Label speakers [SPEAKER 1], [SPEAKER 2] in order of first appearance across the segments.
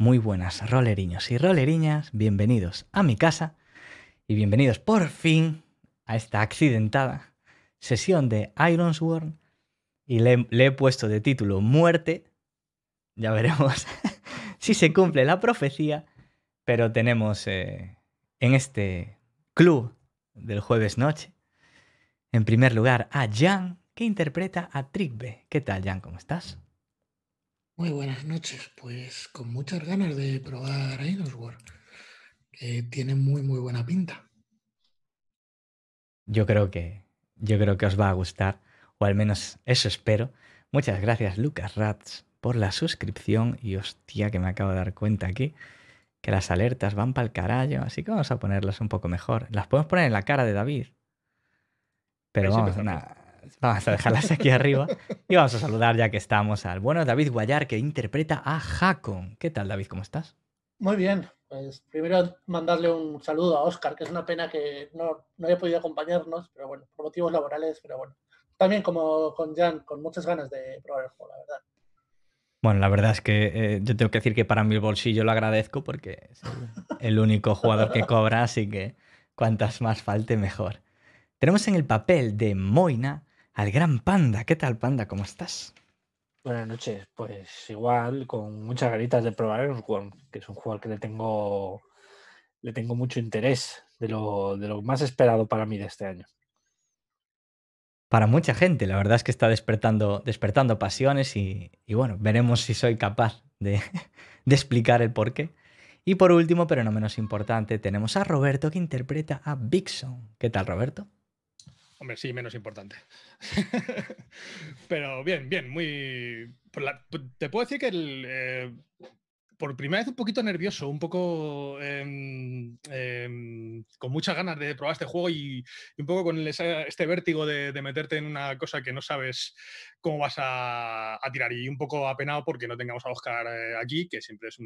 [SPEAKER 1] Muy
[SPEAKER 2] buenas, roleriños y roleriñas, bienvenidos a mi casa y bienvenidos por fin a esta accidentada sesión de Ironsworn. Y le, he puesto de título Muerte. Ya veremos si se cumple la profecía, pero tenemos eh, en este club del jueves noche, en primer lugar, a Jan, que interpreta a Trigbe. ¿Qué tal, Jan? ¿Cómo estás?
[SPEAKER 1] Muy buenas noches, pues con muchas ganas de probar a que tiene muy muy buena pinta.
[SPEAKER 2] Yo creo que yo creo que os va a gustar, o al menos eso espero. Muchas gracias Lucas Rats por la suscripción y hostia que me acabo de dar cuenta aquí que las alertas van para el carajo, así que vamos a ponerlas un poco mejor. Las podemos poner en la cara de David. Pero vamos,
[SPEAKER 3] vamos a dejarlas aquí arriba y
[SPEAKER 2] vamos a saludar ya que estamos al bueno David Guayar que interpreta a Hakon. ¿Qué tal David? ¿Cómo estás?
[SPEAKER 4] Muy bien. Pues primero mandarle un saludo a Oscar, que es una pena que no, haya podido acompañarnos, pero bueno, por motivos laborales, pero bueno. También como con Jan, con muchas ganas de probar el juego, la verdad.
[SPEAKER 2] Bueno, la verdad es que eh, yo tengo que decir que para mi bolsillo lo agradezco porque es el único jugador que cobra, así que cuantas más falte, mejor. Tenemos en el papel de Moina al gran Panda. ¿Qué tal, Panda? ¿Cómo
[SPEAKER 3] estás? Buenas noches. Pues igual, con muchas ganitas de probar el Worm, que es un juego al que le tengo, mucho interés, de lo, más esperado para mí de este año.
[SPEAKER 2] Para mucha gente, la verdad es que está despertando, pasiones y, bueno, veremos si soy capaz de, explicar el porqué. Y por último, pero no menos importante, tenemos a Roberto que interpreta a Big ¿Qué tal, Roberto?
[SPEAKER 5] Hombre, sí, menos importante. Pero bien, bien, muy... Te puedo decir que eh, por primera vez un poquito nervioso, un poco em, em, con muchas ganas de probar este juego y, un poco con este vértigo de, meterte en una cosa que no sabes cómo vas a, tirar y un poco apenado porque no tengamos a Oscar eh, aquí, que siempre es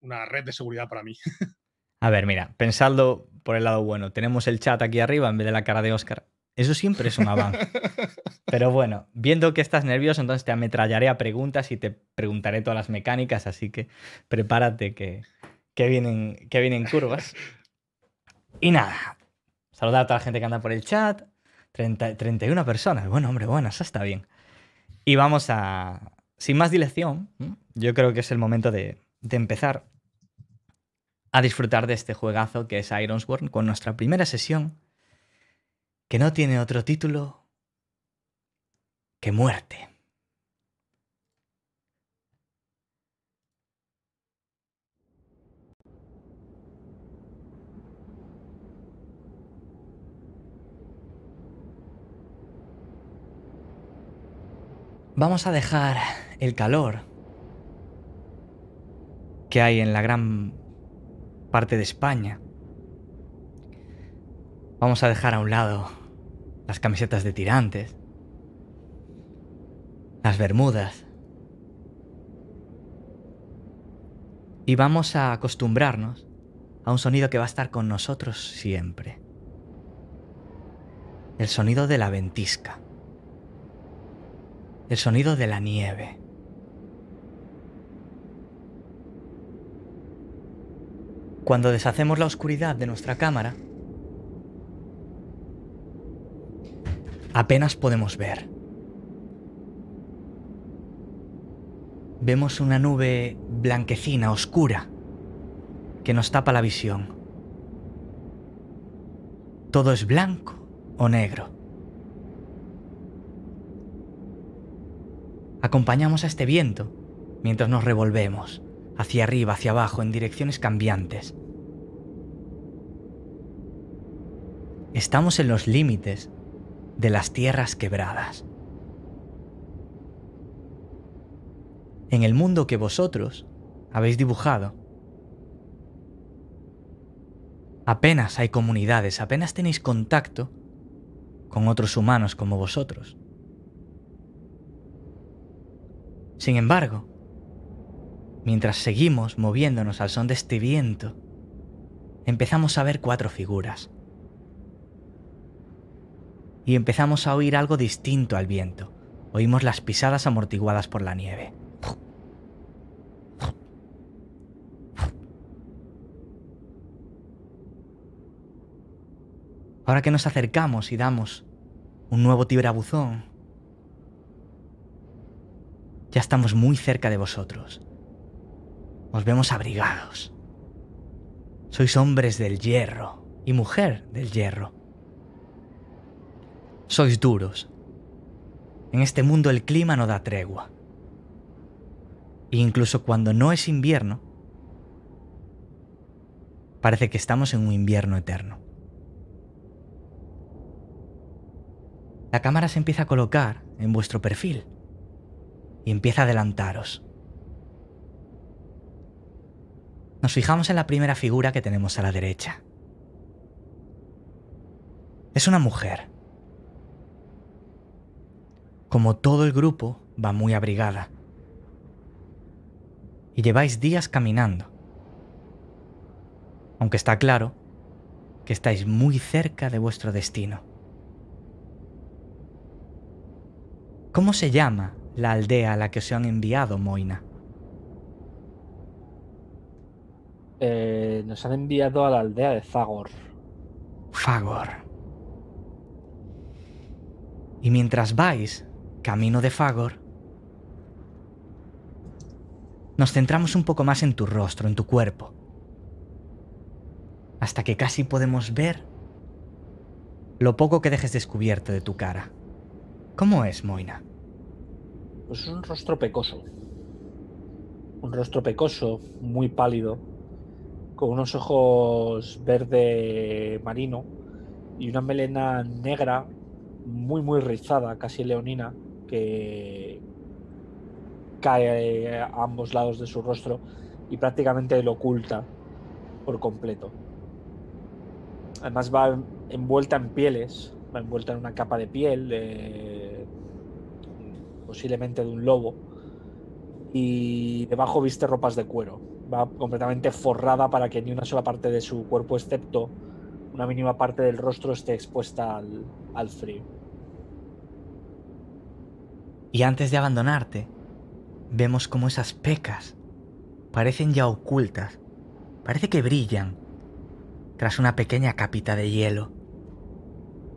[SPEAKER 5] una red de seguridad para mí.
[SPEAKER 2] A ver, mira, pensando por el lado bueno, tenemos el chat aquí arriba en vez de la cara de Oscar. Eso siempre es un avance. Pero bueno, viendo que estás nervioso, entonces te ametrallaré a preguntas y te preguntaré todas las mecánicas, así que prepárate que, que vienen, que vienen curvas. Y nada, saludar a toda la gente que anda por el chat. 31 personas. Bueno, hombre, bueno, eso está bien. Y vamos a, sin más dilación, yo creo que es el momento de, de empezar a disfrutar de este juegazo que es Ironsworn con nuestra primera sesión, que no tiene otro título que muerte. Vamos a dejar el calor que hay en la gran parte de España. Vamos a dejar a un lado las camisetas de tirantes, las bermudas. Y vamos a acostumbrarnos a un sonido que va a estar con nosotros siempre. El sonido de la ventisca. El sonido de la nieve. Cuando deshacemos la oscuridad de nuestra cámara, apenas podemos ver. Vemos una nube blanquecina, oscura, que nos tapa la visión. Todo es blanco o negro. Acompañamos a este viento mientras nos revolvemos, hacia arriba, hacia abajo, en direcciones cambiantes. Estamos en los límites de las tierras quebradas. En el mundo que vosotros habéis dibujado, apenas hay comunidades, apenas tenéis contacto con otros humanos como vosotros. Sin embargo, mientras seguimos moviéndonos al son de este viento, empezamos a ver cuatro figuras y empezamos a oír algo distinto al viento. Oímos las pisadas amortiguadas por la nieve. Ahora que nos acercamos y damos un nuevo tiberabuzón, ya estamos muy cerca de vosotros. Os vemos abrigados. Sois hombres del hierro y mujer del hierro. Sois duros. En este mundo el clima no da tregua. E incluso cuando no es invierno, parece que estamos en un invierno eterno. La cámara se empieza a colocar en vuestro perfil y empieza a adelantaros. Nos fijamos en la primera figura que tenemos a la derecha. Es una mujer como todo el grupo, va muy abrigada. Y lleváis días caminando. Aunque está claro que estáis muy cerca de vuestro destino. ¿Cómo se llama la aldea a la que os han enviado, Moina?
[SPEAKER 3] Eh, nos han enviado a la aldea de Fagor.
[SPEAKER 2] Fagor. Y mientras vais, camino de Fagor, nos centramos un poco más en tu rostro, en tu cuerpo, hasta que casi podemos ver lo poco que dejes descubierto de tu cara. ¿Cómo es, Moina?
[SPEAKER 3] Pues es un rostro pecoso. Un rostro pecoso, muy pálido, con unos ojos verde marino y una melena negra muy muy rizada, casi leonina, que cae a ambos lados de su rostro y prácticamente lo oculta por completo. Además va envuelta en pieles, va envuelta en una capa de piel, posiblemente de un lobo, y debajo viste ropas de cuero. Va completamente forrada para que ni una sola parte de su cuerpo, excepto una mínima parte del rostro, esté expuesta al frío.
[SPEAKER 2] Y antes de abandonarte, vemos como esas pecas parecen ya ocultas, parece que brillan tras una pequeña capita de hielo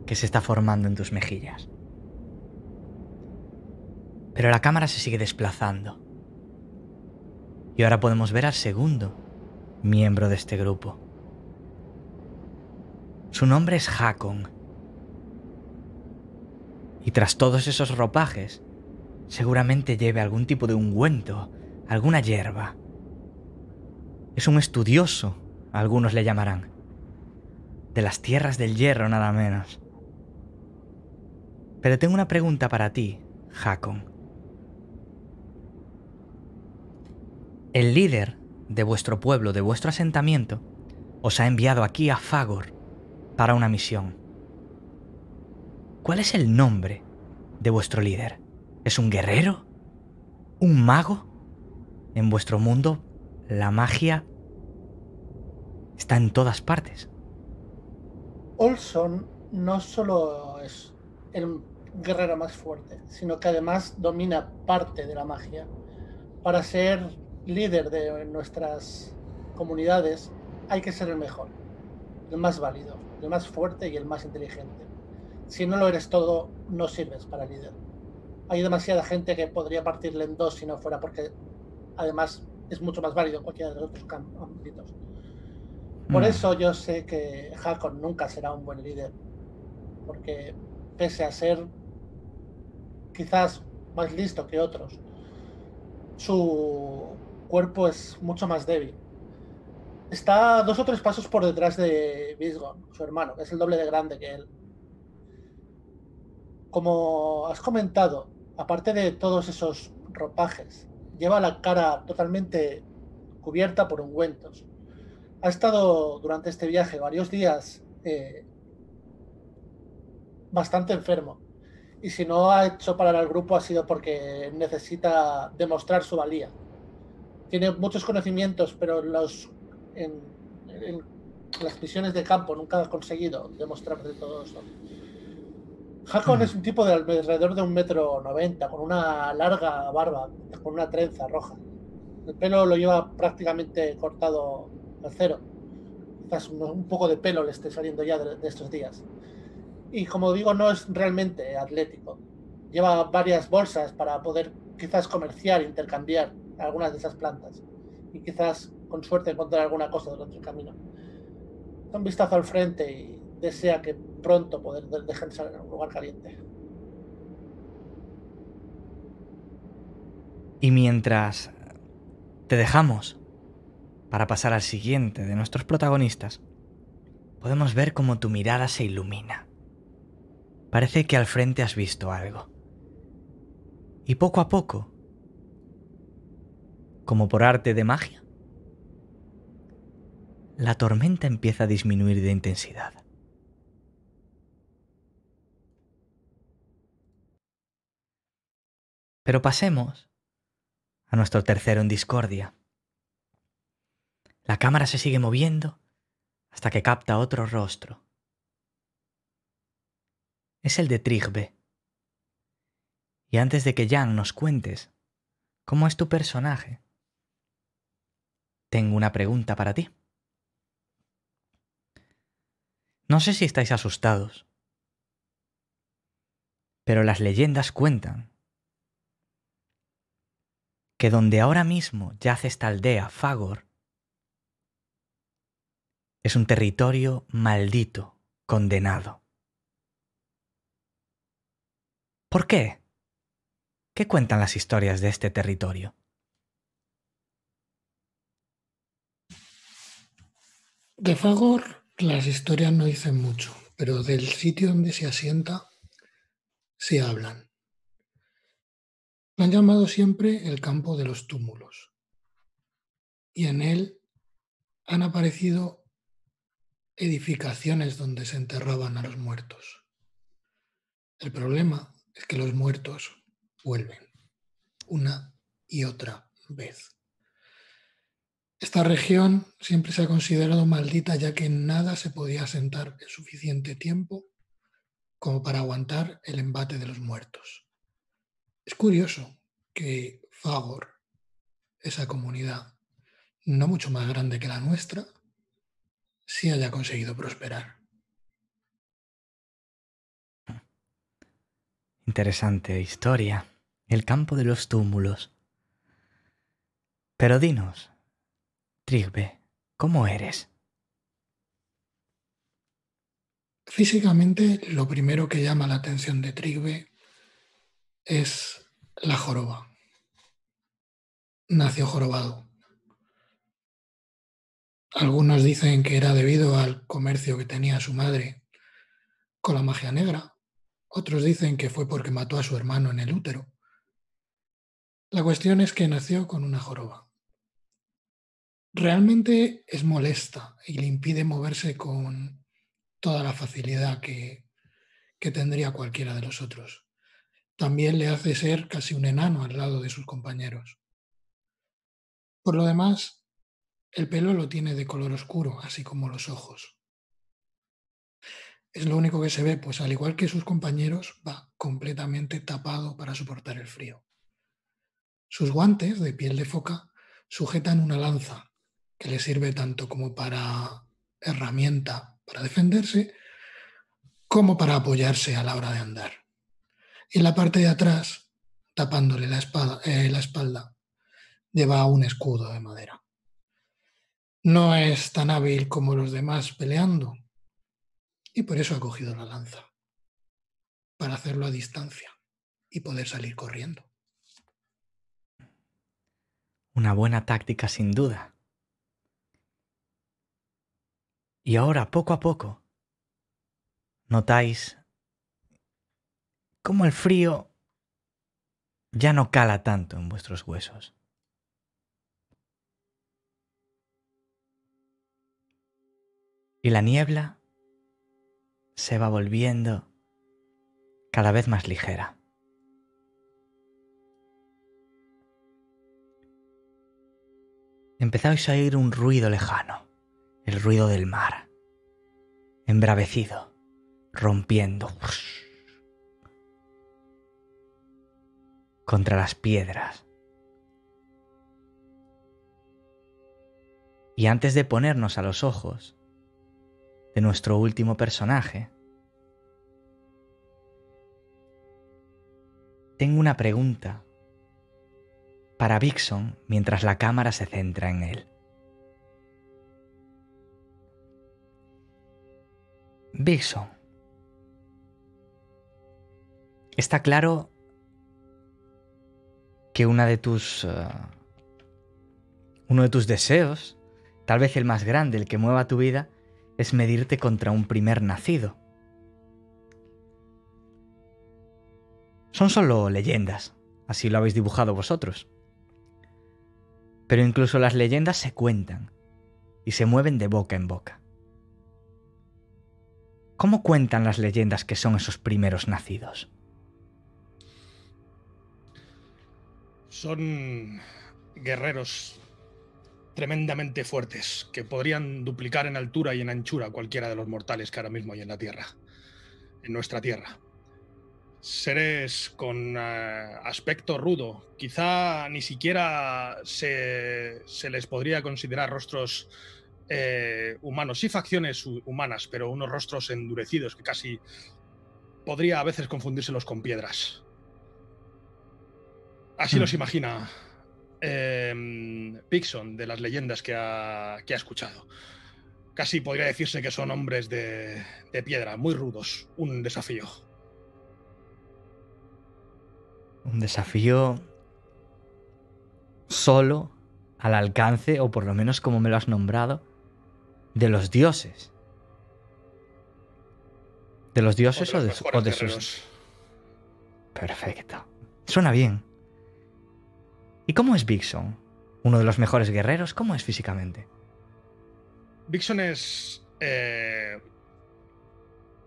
[SPEAKER 2] que se está formando en tus mejillas. Pero la cámara se sigue desplazando. Y ahora podemos ver al segundo miembro de este grupo. Su nombre es Hakon. Y tras todos esos ropajes, Seguramente lleve algún tipo de ungüento, alguna hierba. Es un estudioso, algunos le llamarán. De las tierras del hierro nada menos. Pero tengo una pregunta para ti, Hakon. El líder de vuestro pueblo, de vuestro asentamiento, os ha enviado aquí a Fagor para una misión. ¿Cuál es el nombre de vuestro líder? ¿Es un guerrero? ¿Un mago? En vuestro mundo, la magia está en todas partes.
[SPEAKER 4] Olson no solo es el guerrero más fuerte, sino que además domina parte de la magia. Para ser líder de nuestras comunidades hay que ser el mejor, el más válido, el más fuerte y el más inteligente. Si no lo eres todo, no sirves para líder hay demasiada gente que podría partirle en dos si no fuera porque además es mucho más válido cualquiera de los otros ámbitos. Por mm. eso yo sé que Hakon nunca será un buen líder, porque pese a ser quizás más listo que otros, su cuerpo es mucho más débil. Está dos o tres pasos por detrás de Visgon, su hermano, es el doble de grande que él. Como has comentado, aparte de todos esos ropajes, lleva la cara totalmente cubierta por ungüentos. Ha estado durante este viaje varios días eh, bastante enfermo. Y si no ha hecho parar al grupo ha sido porque necesita demostrar su valía. Tiene muchos conocimientos, pero en, las misiones de campo nunca ha conseguido demostrar de todo eso. Hakon mm. es un tipo de alrededor de un metro noventa, con una larga barba, con una trenza roja. El pelo lo lleva prácticamente cortado al cero. Quizás un, poco de pelo le esté saliendo ya de, estos días. Y como digo, no es realmente atlético. Lleva varias bolsas para poder quizás comerciar, intercambiar algunas de esas plantas. Y quizás con suerte encontrar alguna cosa durante otro camino. Da un vistazo al frente y desea que pronto poder salir en un lugar caliente.
[SPEAKER 2] Y mientras te dejamos para pasar al siguiente de nuestros protagonistas, podemos ver cómo tu mirada se ilumina. Parece que al frente has visto algo. Y poco a poco, como por arte de magia, la tormenta empieza a disminuir de intensidad. Pero pasemos a nuestro tercero en discordia. La cámara se sigue moviendo hasta que capta otro rostro. Es el de Trigbe. Y antes de que Jan nos cuentes cómo es tu personaje, tengo una pregunta para ti. No sé si estáis asustados, pero las leyendas cuentan que donde ahora mismo yace esta aldea, Fagor, es un territorio maldito, condenado. ¿Por qué? ¿Qué cuentan las historias de este territorio?
[SPEAKER 1] De Fagor las historias no dicen mucho, pero del sitio donde se asienta se hablan lo han llamado siempre el campo de los túmulos. Y en él han aparecido edificaciones donde se enterraban a los muertos. El problema es que los muertos vuelven una y otra vez. Esta región siempre se ha considerado maldita ya que nada se podía asentar el suficiente tiempo como para aguantar el embate de los muertos. Es curioso que Fagor, esa comunidad no mucho más grande que la nuestra, sí haya conseguido prosperar.
[SPEAKER 2] Interesante historia, el campo de los túmulos. Pero dinos,
[SPEAKER 1] Trigbe, ¿cómo eres? Físicamente, lo primero que llama la atención de Trigbe es la joroba. Nació jorobado. Algunos dicen que era debido al comercio que tenía su madre con la magia negra. Otros dicen que fue porque mató a su hermano en el útero. La cuestión es que nació con una joroba. Realmente es molesta y le impide moverse con toda la facilidad que, que tendría cualquiera de los otros también le hace ser casi un enano al lado de sus compañeros. Por lo demás, el pelo lo tiene de color oscuro, así como los ojos. Es lo único que se ve, pues al igual que sus compañeros, va completamente tapado para soportar el frío. Sus guantes de piel de foca sujetan una lanza que le sirve tanto como para herramienta para defenderse como para apoyarse a la hora de andar en la parte de atrás, tapándole la, eh, la espalda, lleva un escudo de madera. No es tan hábil como los demás peleando, y por eso ha cogido la lanza, para hacerlo a distancia y poder salir corriendo.
[SPEAKER 2] Una buena táctica sin duda. Y ahora, poco a poco, notáis ...como el frío ya no cala tanto en vuestros huesos. Y la niebla se va volviendo cada vez más ligera. Empezáis a oír un ruido lejano, el ruido del mar, embravecido, rompiendo. contra las piedras. Y antes de ponernos a los ojos de nuestro último personaje, tengo una pregunta para Vixon mientras la cámara se centra en él. Vixen. Está claro que una de tus, eh, uno de tus deseos, tal vez el más grande, el que mueva tu vida, es medirte contra un primer nacido. Son solo leyendas, así lo habéis dibujado vosotros. Pero incluso las leyendas se cuentan y se mueven de boca en boca. ¿Cómo cuentan las leyendas que son esos primeros nacidos?
[SPEAKER 5] Son guerreros tremendamente fuertes, que podrían duplicar en altura y en anchura cualquiera de los mortales que ahora mismo hay en la Tierra, en nuestra Tierra. Seres con eh, aspecto rudo, quizá ni siquiera se, les podría considerar rostros eh, humanos, sí facciones humanas, pero unos rostros endurecidos que casi podría a veces confundírselos con piedras. Así hmm. los imagina em, Pixon de las leyendas que ha, escuchado. Casi podría decirse que son hombres de, de piedra, muy rudos. Un desafío.
[SPEAKER 2] Un desafío solo al alcance, o por lo menos como me lo has nombrado, de los dioses. ¿De los dioses o de, o de sus... Perfecto. Suena bien. ¿Y cómo es Bigson? Uno de los mejores guerreros, ¿cómo es físicamente?
[SPEAKER 5] Bigson es eh,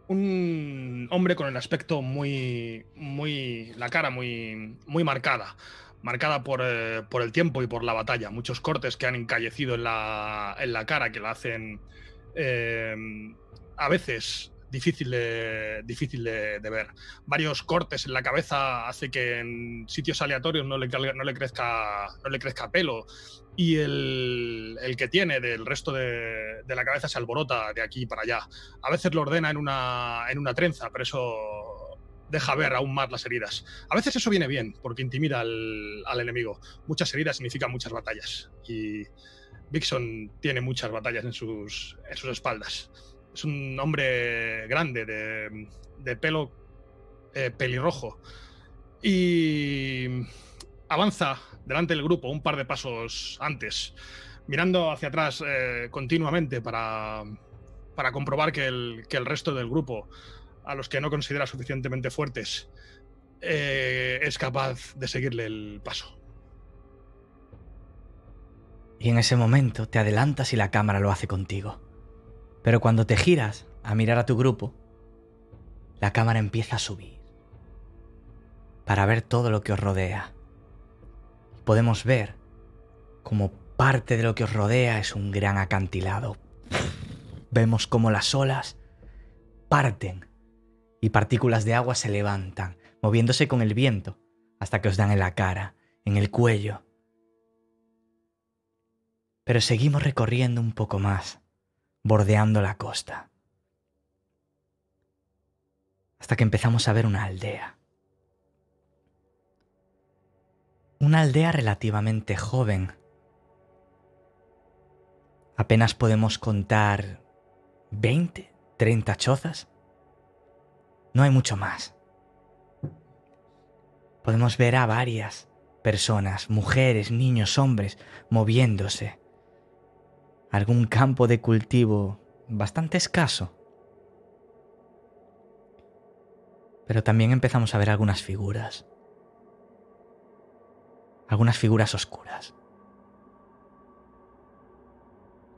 [SPEAKER 5] un hombre con el aspecto muy, muy, la cara muy, muy marcada, marcada por, eh, el tiempo y por la batalla. Muchos cortes que han encallecido en la, cara que la hacen eh, a veces difícil de, difícil de, ver. Varios cortes en la cabeza hace que en sitios aleatorios no le, no le, crezca, no le crezca pelo y el, el, que tiene del resto de, de, la cabeza se alborota de aquí para allá. A veces lo ordena en una, en una trenza, pero eso deja ver aún más las heridas. A veces eso viene bien, porque intimida al, al enemigo. Muchas heridas significan muchas batallas y Vixen tiene muchas batallas en sus, en sus espaldas. Es un hombre grande, de, pelo eh, pelirrojo. Y avanza delante del grupo un par de pasos antes, mirando hacia atrás eh, continuamente para, para comprobar que el, resto del grupo, a los que no considera suficientemente fuertes, eh, es capaz de seguirle el paso.
[SPEAKER 2] Y en ese momento te adelantas y la cámara lo hace contigo. Pero cuando te giras a mirar a tu grupo, la cámara empieza a subir para ver todo lo que os rodea. Podemos ver como parte de lo que os rodea es un gran acantilado. Vemos como las olas parten y partículas de agua se levantan, moviéndose con el viento, hasta que os dan en la cara, en el cuello. Pero seguimos recorriendo un poco más bordeando la costa. Hasta que empezamos a ver una aldea. Una aldea relativamente joven. Apenas podemos contar 20, 30 chozas. No hay mucho más. Podemos ver a varias personas, mujeres, niños, hombres, moviéndose algún campo de cultivo bastante escaso. Pero también empezamos a ver algunas figuras. Algunas figuras oscuras.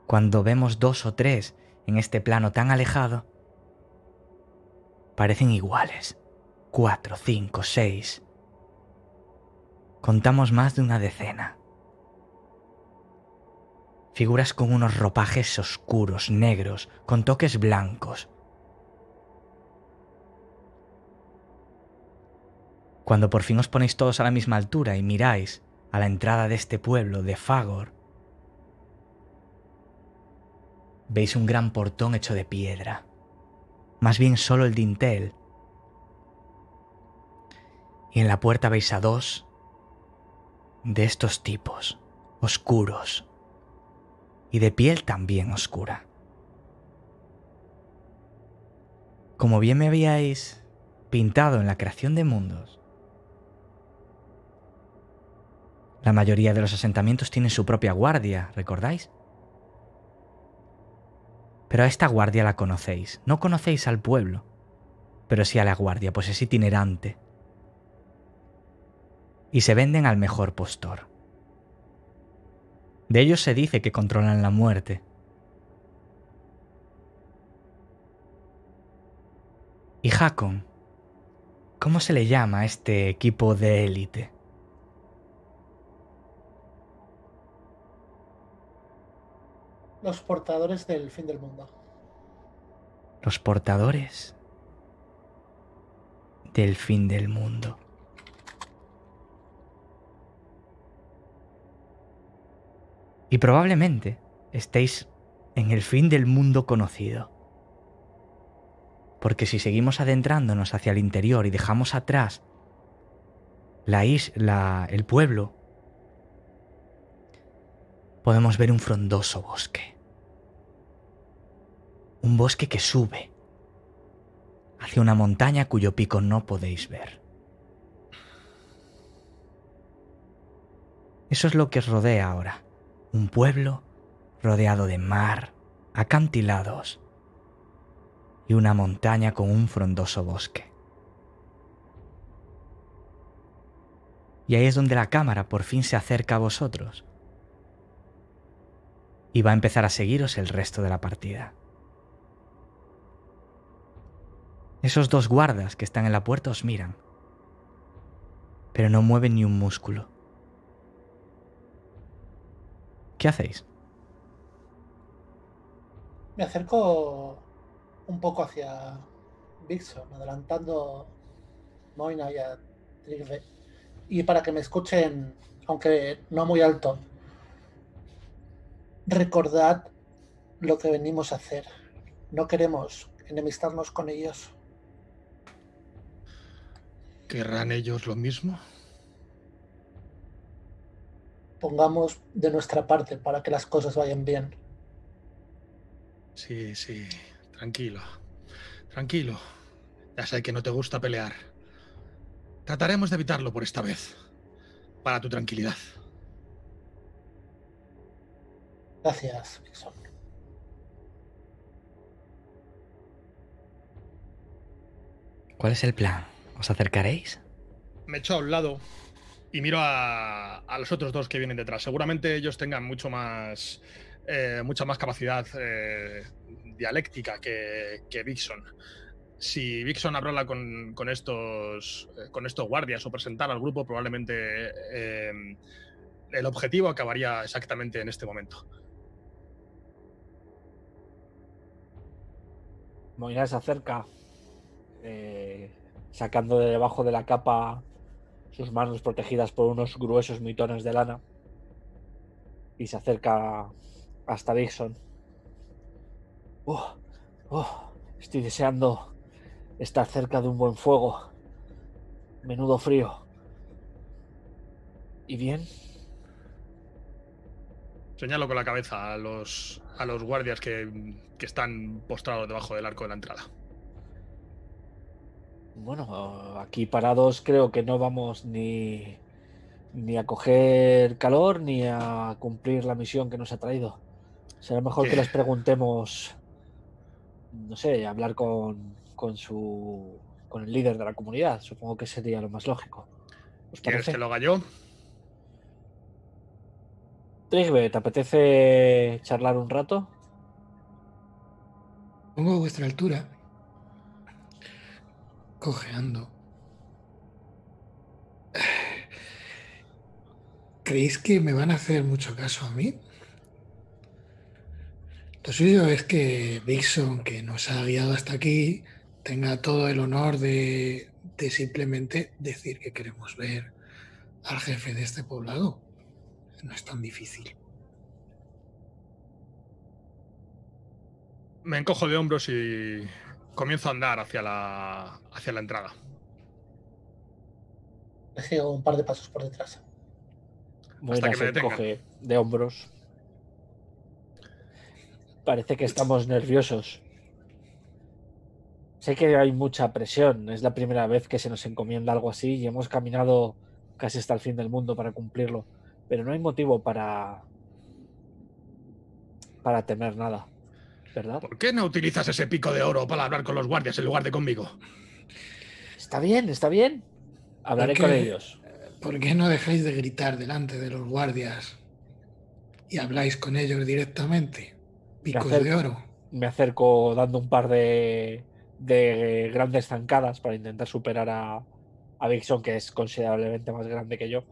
[SPEAKER 2] Cuando vemos dos o tres en este plano tan alejado, parecen iguales. Cuatro, cinco, seis. Contamos más de una decena figuras con unos ropajes oscuros, negros, con toques blancos. Cuando por fin os ponéis todos a la misma altura y miráis a la entrada de este pueblo de Fagor, veis un gran portón hecho de piedra, más bien solo el dintel. Y en la puerta veis a dos de estos tipos, oscuros, y de piel también oscura. Como bien me habíais pintado en la creación de mundos, la mayoría de los asentamientos tienen su propia guardia, ¿recordáis? Pero a esta guardia la conocéis. No conocéis al pueblo, pero sí a la guardia, pues es itinerante. Y se venden al mejor postor. De ellos se dice que controlan la muerte. ¿Y Hakon? ¿Cómo se le llama a este equipo de élite?
[SPEAKER 4] Los portadores del fin del mundo.
[SPEAKER 2] Los portadores del fin del mundo. Y probablemente estéis en el fin del mundo conocido. Porque si seguimos adentrándonos hacia el interior y dejamos atrás la isla, el pueblo, podemos ver un frondoso bosque. Un bosque que sube hacia una montaña cuyo pico no podéis ver. Eso es lo que os rodea ahora un pueblo rodeado de mar, acantilados y una montaña con un frondoso bosque. Y ahí es donde la cámara por fin se acerca a vosotros y va a empezar a seguiros el resto de la partida. Esos dos guardas que están en la puerta os miran, pero no mueven ni un músculo. ¿Qué hacéis?
[SPEAKER 4] Me acerco un poco hacia Vixen, adelantando Moina y a Trigve. Y para que me escuchen, aunque no muy alto, recordad lo que venimos a hacer. No queremos enemistarnos con ellos.
[SPEAKER 5] ¿Querrán ellos lo mismo?
[SPEAKER 4] pongamos de nuestra parte para que las cosas vayan bien.
[SPEAKER 5] Sí, sí, tranquilo, tranquilo. Ya sé que no te gusta pelear. Trataremos de evitarlo por esta vez, para tu tranquilidad.
[SPEAKER 1] Gracias, Vixen.
[SPEAKER 2] ¿Cuál es el plan? ¿Os acercaréis?
[SPEAKER 5] Me echo a un lado, y miro a, los otros dos que vienen detrás. Seguramente ellos tengan mucho más, eh, mucha más capacidad eh, dialéctica que, Vixon. Si Vixon hablara con, estos, eh, con estos guardias o presentar al grupo, probablemente el objetivo acabaría exactamente en este momento.
[SPEAKER 3] Moina se acerca, sacando de debajo de la capa sus manos protegidas por unos gruesos mitones de lana, y se acerca hasta Dixon. Oh, oh, estoy deseando estar cerca de un buen fuego. Menudo frío. ¿Y bien?
[SPEAKER 5] Señalo con la cabeza a los, a los guardias que, que están postrados debajo del arco de la entrada.
[SPEAKER 3] Bueno, aquí parados creo que no vamos ni, ni a coger calor ni a cumplir la misión que nos ha traído. Será mejor que les preguntemos, no sé, hablar con, con, su con el líder de la comunidad. Supongo que sería lo más lógico. ¿Quieres que lo haga yo? Trigbe, ¿te apetece charlar un rato? Pongo a vuestra altura
[SPEAKER 1] cojeando. ¿Creéis que me van a hacer mucho caso a mí? Lo suyo es que Dixon, que nos ha guiado hasta aquí, tenga todo el honor de simplemente decir que queremos ver al jefe de este poblado. No es tan difícil.
[SPEAKER 5] Me encojo de hombros y comienzo a andar hacia la, hacia la entrada.
[SPEAKER 4] Le un par de pasos por detrás. Hasta que me
[SPEAKER 3] de hombros. Parece que estamos nerviosos. Sé que hay mucha presión. Es la primera vez que se nos encomienda algo así y hemos caminado casi hasta el fin del mundo para cumplirlo. Pero no hay motivo para. para temer nada. ¿Por qué
[SPEAKER 5] no utilizas ese pico de oro para hablar con los guardias en lugar de conmigo?
[SPEAKER 3] Está bien, está bien. Hablaré con ellos. ¿Por qué no dejáis de gritar delante de los guardias y habláis con ellos directamente? Picos de oro. Me acerco dando un par de, grandes zancadas para intentar superar a, a que es considerablemente más grande que yo.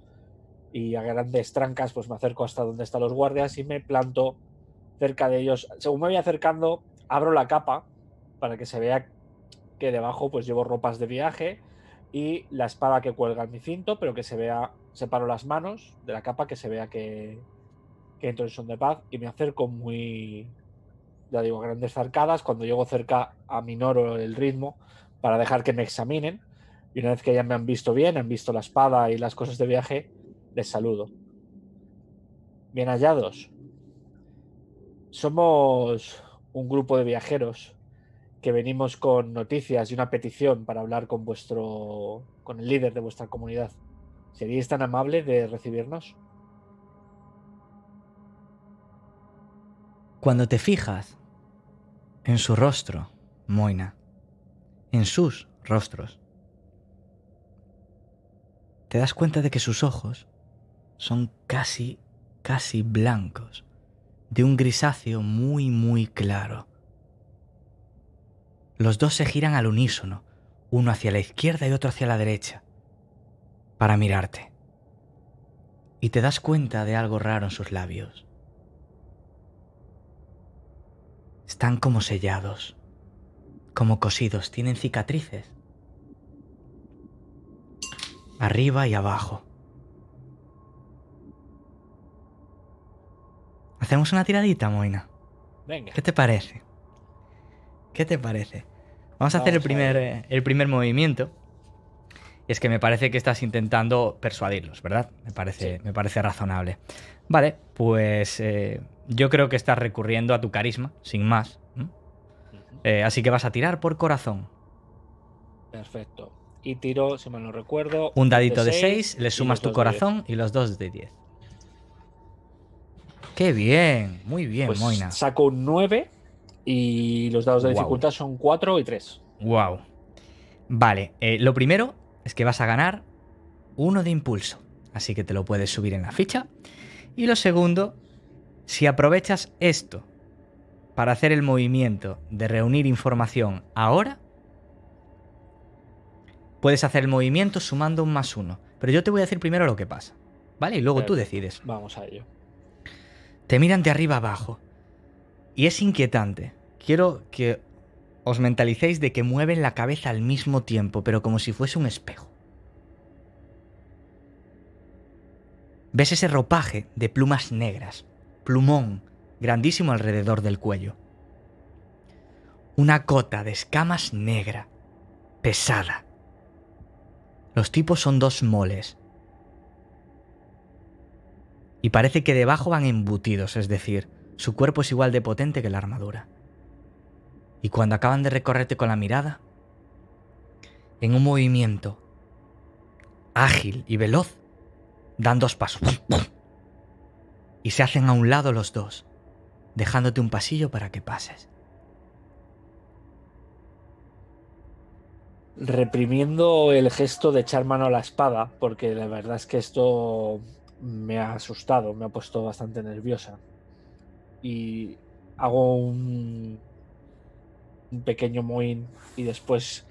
[SPEAKER 3] Y a grandes trancas, pues me acerco hasta donde están los guardias y me planto cerca de ellos. Según me voy acercando, abro la capa para que se vea que debajo pues llevo ropas de viaje y la espada que cuelga en mi cinto, pero que se vea, separo las manos de la capa, que se vea que, entro en son de paz y me acerco muy, ya digo, grandes zarcadas, cuando llego cerca a minoro el ritmo para dejar que me examinen y una vez que ya me han visto bien, han visto la espada y las cosas de viaje, les saludo. Bien hallados, somos un grupo de viajeros que venimos con noticias y una petición para hablar con vuestro con el líder de vuestra comunidad. ¿Seríais tan amable de recibirnos?
[SPEAKER 2] Cuando te fijas en su rostro, Moina, en sus rostros, te das cuenta de que sus ojos son casi, casi blancos de un grisáceo muy muy claro. Los dos se giran al unísono, uno hacia la izquierda y otro hacia la derecha, para mirarte. Y te das cuenta de algo raro en sus labios. Están como sellados, como cosidos, tienen cicatrices. Arriba y abajo. Hacemos una tiradita, Moina. Venga. ¿Qué te parece? ¿Qué te parece?
[SPEAKER 3] Vamos a hacer el primer, eh,
[SPEAKER 2] el primer movimiento. Y es que me parece que estás intentando persuadirlos, ¿verdad? Me parece, me parece razonable. Vale, pues eh, yo creo que estás recurriendo a tu carisma, sin más. Eh, así que vas a tirar por corazón.
[SPEAKER 3] Perfecto. Y tiro, si mal no recuerdo. Un dadito de 6, le sumas tu corazón y los dos de 10.
[SPEAKER 2] Qué bien, muy bien, pues Moina.
[SPEAKER 3] Saco 9 y los dados de dificultad son 4 y 3.
[SPEAKER 2] Wow. Vale, eh, lo primero es que vas a ganar uno de impulso, así que te lo puedes subir en la ficha. Y lo segundo, si aprovechas esto para hacer el movimiento de reunir información ahora, puedes hacer el movimiento sumando un más uno. Pero yo te voy a decir primero lo que pasa, ¿vale? Y luego tú decides. Vamos a ello. Te miran de arriba abajo. Y es inquietante. Quiero que os mentalicéis de que mueven la cabeza al mismo tiempo, pero como si fuese un espejo. Ves ese ropaje de plumas negras, plumón, grandísimo alrededor del cuello. Una cota de escamas negra, pesada. Los tipos son dos moles, y parece que debajo van embutidos, es decir, su cuerpo es igual de potente que la armadura. Y cuando acaban de recorrerte con la mirada, en un movimiento ágil y veloz, dan dos pasos. Y se hacen a un lado los dos, dejándote un pasillo para que pases.
[SPEAKER 3] Reprimiendo el gesto de echar mano a la espada, porque la verdad es que esto me ha asustado, me ha puesto bastante nerviosa. Y hago un, pequeño moín y después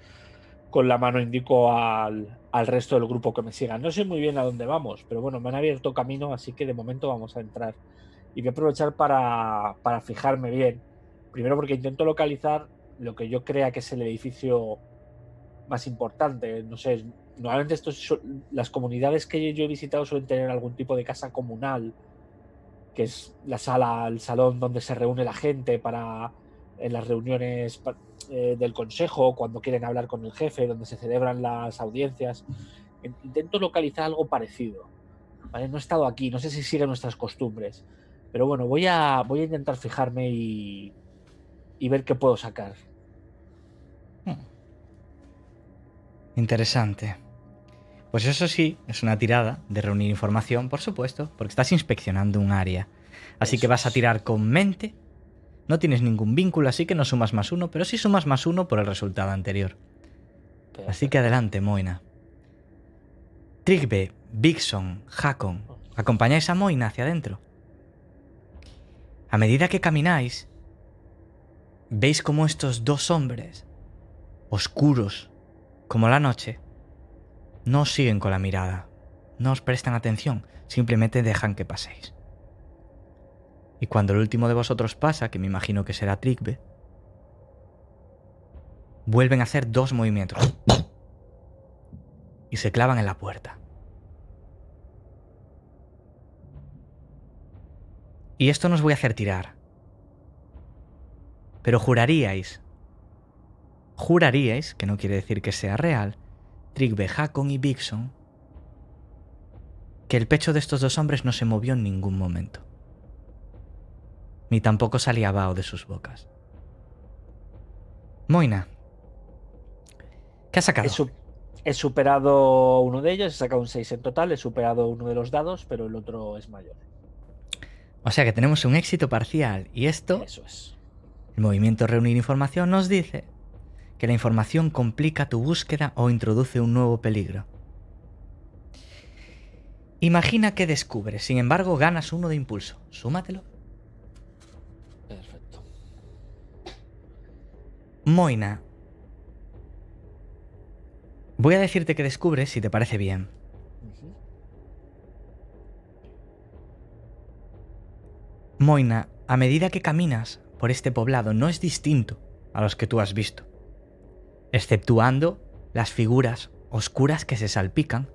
[SPEAKER 3] con la mano indico al, resto del grupo que me siga. No sé muy bien a dónde vamos, pero bueno, me han abierto camino, así que de momento vamos a entrar. Y voy a aprovechar para, para fijarme bien. Primero porque intento localizar lo que yo crea que es el edificio más importante. No sé, normalmente estos, las comunidades que yo he visitado suelen tener algún tipo de casa comunal, que es la sala, el salón donde se reúne la gente para en las reuniones eh, del consejo, cuando quieren hablar con el jefe, donde se celebran las audiencias. Intento localizar algo parecido. No he estado aquí, no sé si siguen nuestras costumbres. Pero bueno, voy a, voy a intentar fijarme y, ver qué puedo sacar. Hmm.
[SPEAKER 2] Interesante. Pues eso sí, es una tirada de reunir información, por supuesto, porque estás inspeccionando un área. Así que vas a tirar con mente. No tienes ningún vínculo, así que no sumas más uno, pero sí sumas más uno por el resultado anterior. Así que adelante, Moina. Trigbe, Bigson, Hakon, acompañáis a Moina hacia adentro. A medida que camináis, veis como estos dos hombres, oscuros como la noche, no os siguen con la mirada, no os prestan atención, simplemente dejan que paséis. Y cuando el último de vosotros pasa, que me imagino que será Trigbe, vuelven a hacer dos movimientos y se clavan en la puerta. Y esto no os voy a hacer tirar. Pero juraríais, juraríais, que no quiere decir que sea real, Hakon y Bigson, que el pecho de estos dos hombres no se movió en ningún momento, ni tampoco salía vaho de sus bocas. Moina, ¿qué has sacado?
[SPEAKER 3] he superado uno de ellos, he sacado un 6 en total, he superado uno de los dados, pero el otro es mayor.
[SPEAKER 2] O sea que tenemos un éxito parcial y
[SPEAKER 3] esto... Eso es.
[SPEAKER 2] El movimiento reunir información nos dice la información complica tu búsqueda o introduce un nuevo peligro. Imagina que descubres, sin embargo ganas uno de impulso. Súmatelo. Perfecto. Moina. Voy a decirte que descubres si te parece bien. Moina, a medida que caminas por este poblado no es distinto a los que tú has visto exceptuando las figuras oscuras que se salpican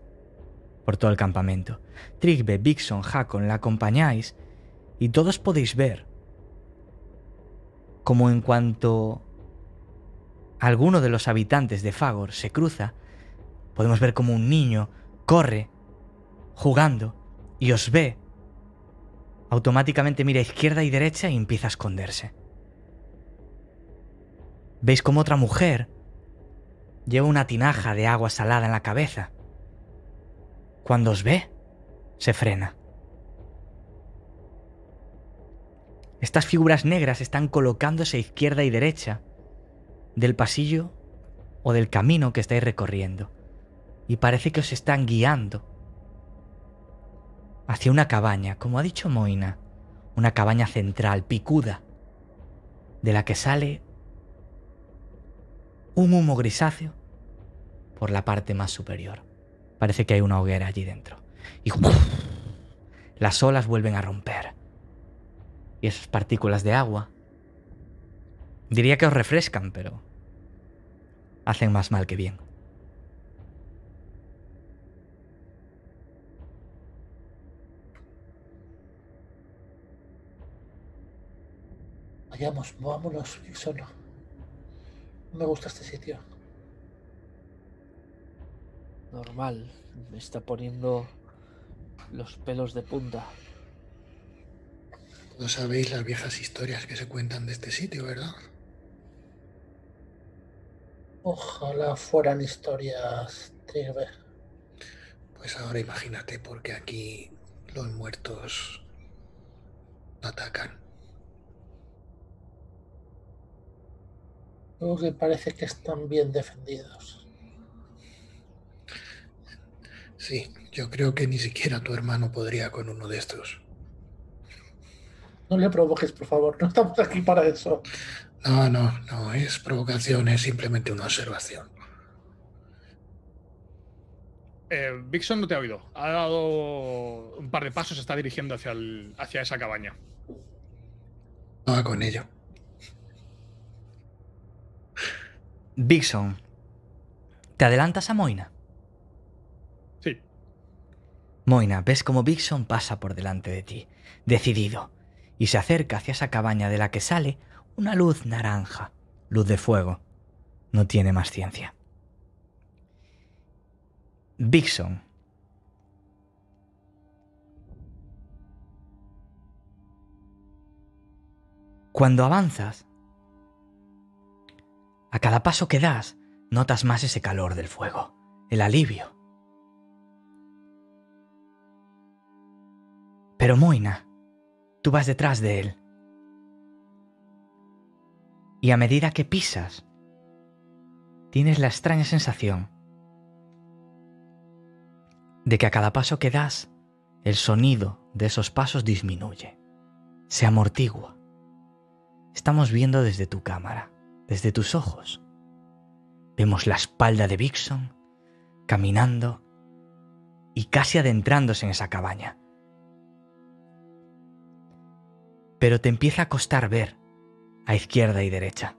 [SPEAKER 2] por todo el campamento. Trigbe, Bixon, Hakon la acompañáis y todos podéis ver como en cuanto alguno de los habitantes de Fagor se cruza, podemos ver como un niño corre jugando y os ve. Automáticamente mira izquierda y derecha y empieza a esconderse. Veis como otra mujer Lleva una tinaja de agua salada en la cabeza. Cuando os ve, se frena. Estas figuras negras están colocándose a izquierda y derecha del pasillo o del camino que estáis recorriendo. Y parece que os están guiando hacia una cabaña, como ha dicho Moina, una cabaña central, picuda, de la que sale un humo grisáceo por la parte más superior. Parece que hay una hoguera allí dentro. Y las olas vuelven a romper. Y esas partículas de agua. Diría que os refrescan, pero hacen más mal que
[SPEAKER 1] bien.
[SPEAKER 4] Vayamos, ...vámonos... solo. No me gusta este sitio
[SPEAKER 3] normal. Me está poniendo los pelos de punta. No sabéis las viejas historias que se
[SPEAKER 1] cuentan de este sitio, ¿verdad? Ojalá fueran historias, tristes. Pues ahora imagínate, porque aquí los muertos
[SPEAKER 4] atacan. Creo que parece que están bien defendidos.
[SPEAKER 1] Sí, yo creo que ni siquiera tu hermano podría con uno
[SPEAKER 4] de estos. No le provoques, por favor. No estamos aquí para eso.
[SPEAKER 1] No, no, no es provocación, es simplemente una observación.
[SPEAKER 5] Eh, Vixen no te ha oído. Ha dado un par de pasos, se está dirigiendo hacia, hacia esa cabaña.
[SPEAKER 1] No va con ello.
[SPEAKER 2] Vixen, ¿te adelantas a Moina? Moina, ves como Bigson pasa por delante de ti, decidido, y se acerca hacia esa cabaña de la que sale una luz naranja, luz de fuego. No tiene más ciencia. Bigson. Cuando avanzas, a cada paso que das, notas más ese calor del fuego, el alivio Pero Moina, tú vas detrás de él. Y a medida que pisas, tienes la extraña sensación de que a cada paso que das, el sonido de esos pasos disminuye, se amortigua. Estamos viendo desde tu cámara, desde tus ojos. Vemos la espalda de Vixen caminando y casi adentrándose en esa cabaña. pero te empieza a costar ver a izquierda y derecha.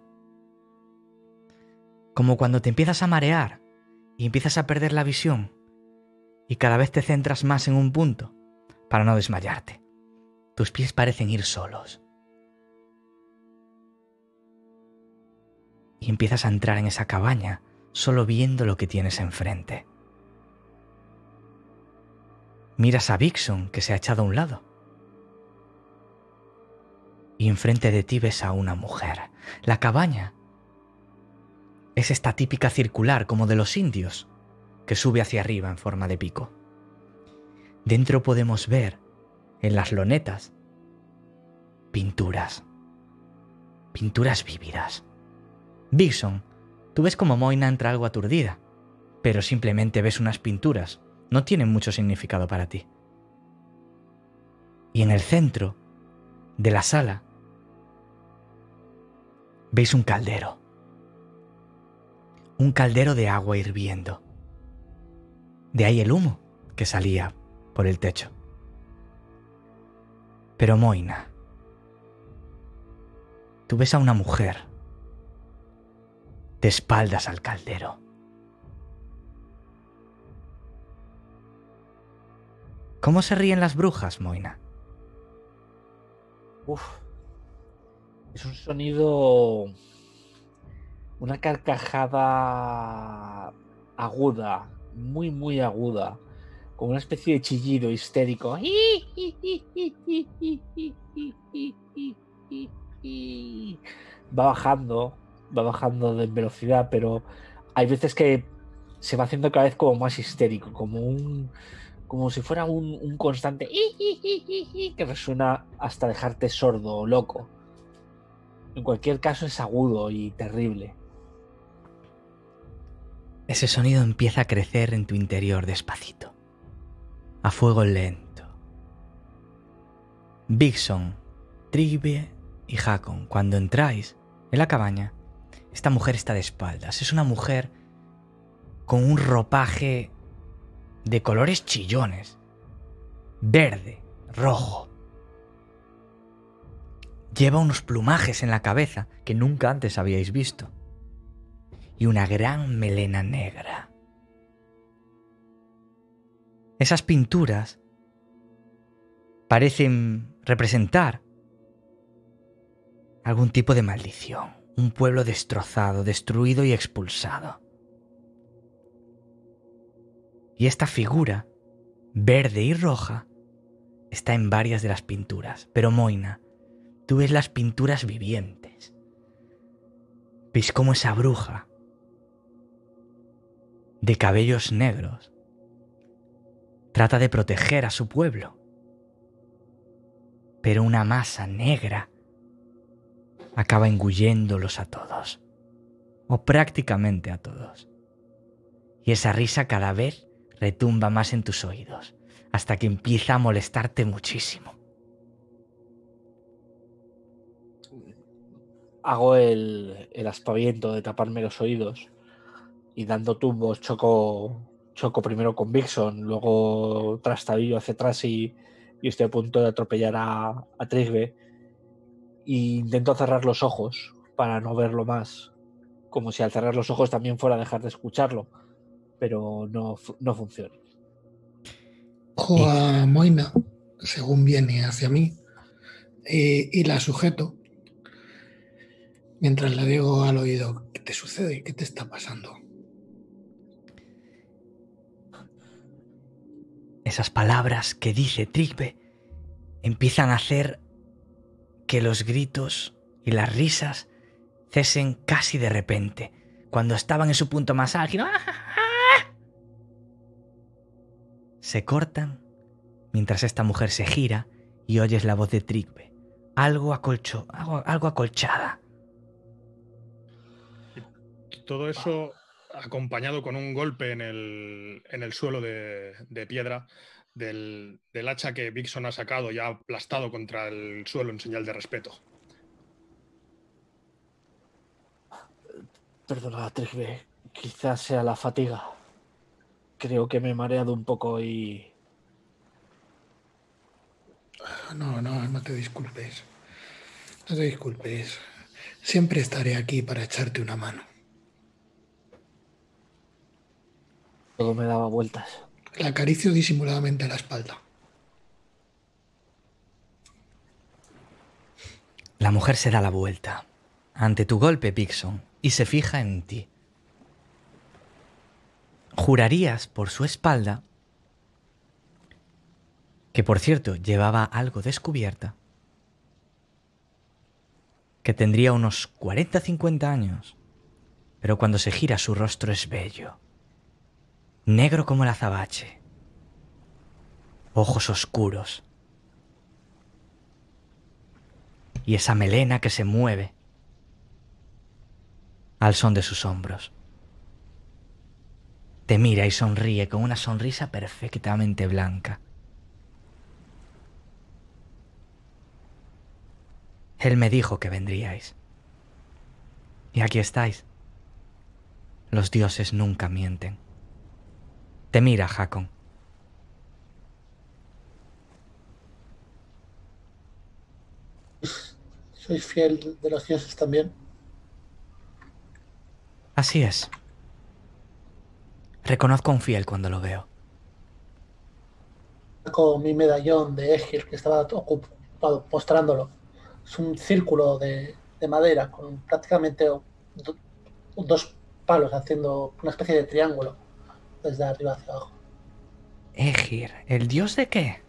[SPEAKER 2] Como cuando te empiezas a marear y empiezas a perder la visión y cada vez te centras más en un punto para no desmayarte. Tus pies parecen ir solos. Y empiezas a entrar en esa cabaña solo viendo lo que tienes enfrente. Miras a Vixen que se ha echado a un lado y enfrente de ti ves a una mujer. La cabaña es esta típica circular como de los indios, que sube hacia arriba en forma de pico. Dentro podemos ver, en las lonetas, pinturas. Pinturas vívidas. Dixon, tú ves como Moina entra algo aturdida, pero simplemente ves unas pinturas. No tienen mucho significado para ti. Y en el centro de la sala veis un caldero. Un caldero de agua hirviendo. De ahí el humo que salía por el techo. Pero Moina, tú ves a una mujer de espaldas al caldero. ¿Cómo se ríen las brujas, Moina?
[SPEAKER 3] Uf. Es un sonido. Una carcajada aguda, muy, muy aguda, como una especie de chillido histérico. Va bajando, va bajando de velocidad, pero hay veces que se va haciendo cada vez como más histérico, como un. como si fuera un, un constante
[SPEAKER 2] que
[SPEAKER 3] resuena hasta dejarte sordo o loco. En cualquier caso es agudo y terrible.
[SPEAKER 2] Ese sonido empieza a crecer en tu interior despacito, a fuego lento. Bigson, Trigbe y Hakon, cuando entráis en la cabaña, esta mujer está de espaldas. Es una mujer con un ropaje de colores chillones. Verde, rojo, Lleva unos plumajes en la cabeza que nunca antes habíais visto. Y una gran melena negra. Esas pinturas parecen representar algún tipo de maldición, un pueblo destrozado, destruido y expulsado. Y esta figura, verde y roja, está en varias de las pinturas, pero Moina Tú ves las pinturas vivientes. Ves cómo esa bruja, de cabellos negros, trata de proteger a su pueblo. Pero una masa negra acaba engulléndolos a todos, o prácticamente a todos. Y esa risa cada vez retumba más en tus oídos, hasta que empieza a molestarte muchísimo.
[SPEAKER 3] hago el, aspaviento de taparme los oídos y dando tumbos choco, choco primero con Vixen, luego trastabillo hacia atrás y, estoy a punto de atropellar a, a intento cerrar los ojos para no verlo más, como si al cerrar los ojos también fuera a dejar de escucharlo, pero no, funciona.
[SPEAKER 1] Ojo a Moina, según viene hacia mí, eh, y la sujeto mientras le digo al oído, ¿qué te sucede? ¿Qué te está pasando?
[SPEAKER 2] Esas palabras que dice Tricbe empiezan a hacer que los gritos y las risas cesen casi de repente, cuando estaban en su punto más álgido. Se cortan mientras esta mujer se gira y oyes la voz de Trigbe, algo, algo, algo acolchada
[SPEAKER 5] todo eso acompañado con un golpe en el, suelo de, piedra del, hacha que Vixon ha sacado y ha aplastado contra el suelo en señal de respeto.
[SPEAKER 3] Perdona, 3 quizás sea la fatiga. Creo que me he mareado un poco y... Ah, no, no, no te disculpes. No te disculpes.
[SPEAKER 1] Siempre estaré aquí para echarte una mano.
[SPEAKER 3] Todo me daba vueltas.
[SPEAKER 1] La acaricio disimuladamente la espalda.
[SPEAKER 2] La mujer se da la vuelta ante tu golpe, Pixon, y se fija en ti. Jurarías por su espalda, que por cierto llevaba algo descubierta, que tendría unos 40-50 años, pero cuando se gira su rostro es bello negro como el azabache, ojos oscuros y esa melena que se mueve al son de sus hombros. Te mira y sonríe con una sonrisa perfectamente blanca. Él me dijo que vendríais. Y aquí estáis. Los dioses nunca mienten. Te mira, Hakon.
[SPEAKER 4] ¿Soy fiel de los dioses también?
[SPEAKER 2] Así es. Reconozco un fiel cuando lo veo.
[SPEAKER 4] Saco mi medallón de Egil que estaba ocupado postrándolo. Es un círculo de, madera con prácticamente dos palos haciendo una especie de triángulo desde arriba hacia abajo.
[SPEAKER 2] Egir, ¿el dios de qué?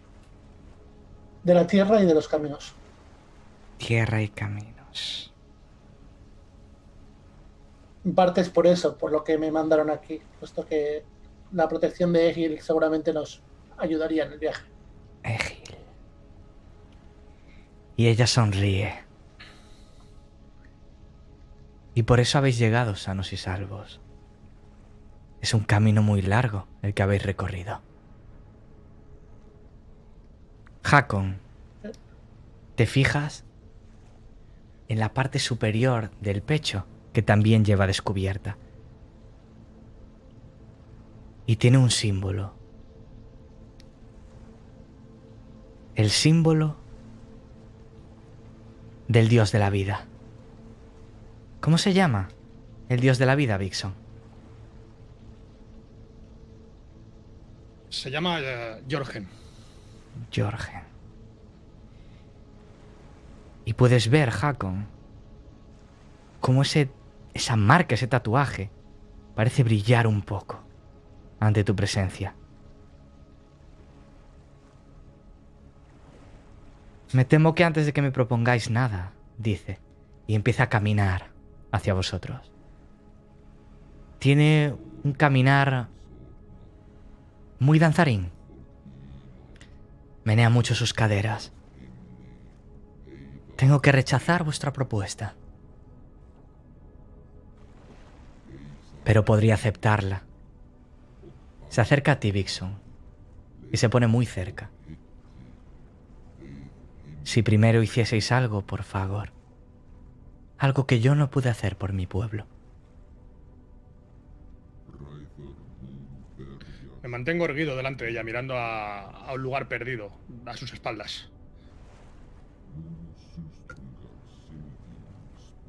[SPEAKER 4] De la tierra y de los caminos.
[SPEAKER 2] Tierra y caminos.
[SPEAKER 4] En parte es por eso, por lo que me mandaron aquí, puesto que la protección de Egil seguramente nos ayudaría en el viaje. Egil.
[SPEAKER 2] Y ella sonríe. Y por eso habéis llegado sanos y salvos. Es un camino muy largo el que habéis recorrido. Hakon, te fijas en la parte superior del pecho que también lleva descubierta. Y tiene un símbolo. El símbolo del dios de la vida. ¿Cómo se llama el dios de la vida, Vixon?
[SPEAKER 5] Se llama eh, Jorgen.
[SPEAKER 2] Jorgen. Y puedes ver, Hakon, cómo ese, esa marca, ese tatuaje, parece brillar un poco ante tu presencia. Me temo que antes de que me propongáis nada, dice, y empieza a caminar hacia vosotros. Tiene un caminar muy danzarín. Menea mucho sus caderas. Tengo que rechazar vuestra propuesta. Pero podría aceptarla. Se acerca a ti, Vixon. Y se pone muy cerca. Si primero hicieseis algo, por favor. Algo que yo no pude hacer por mi pueblo.
[SPEAKER 5] mantengo erguido delante de ella, mirando a, un lugar perdido, a sus espaldas.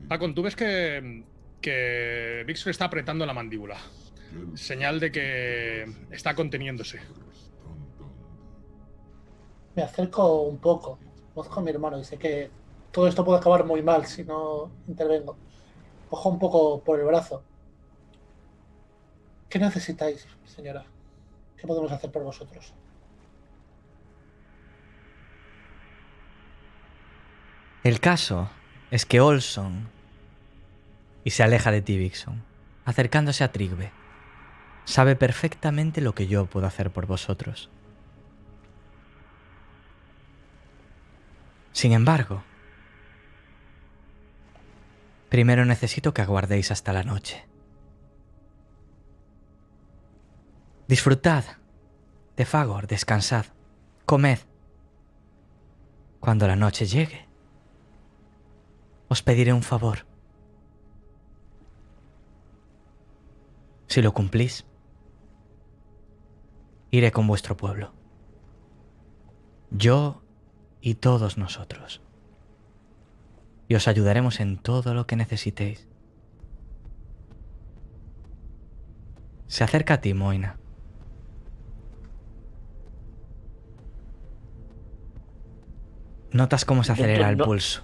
[SPEAKER 5] Paco, tú ves que, que está apretando la mandíbula. Señal de que está conteniéndose.
[SPEAKER 4] Me acerco un poco. Conozco a mi hermano y sé que todo esto puede acabar muy mal si no intervengo. Ojo un poco por el brazo. ¿Qué necesitáis, señora? ¿Qué podemos hacer por vosotros?
[SPEAKER 2] El caso es que Olson y se aleja de Tibixon acercándose a Trigbe Sabe perfectamente lo que yo puedo hacer por vosotros. Sin embargo, primero necesito que aguardéis hasta la noche. Disfrutad de Fagor, descansad, comed. Cuando la noche llegue, os pediré un favor. Si lo cumplís, iré con vuestro pueblo. Yo y todos nosotros. Y os ayudaremos en todo lo que necesitéis. Se acerca a ti, Moina. Notas cómo se acelera el pulso.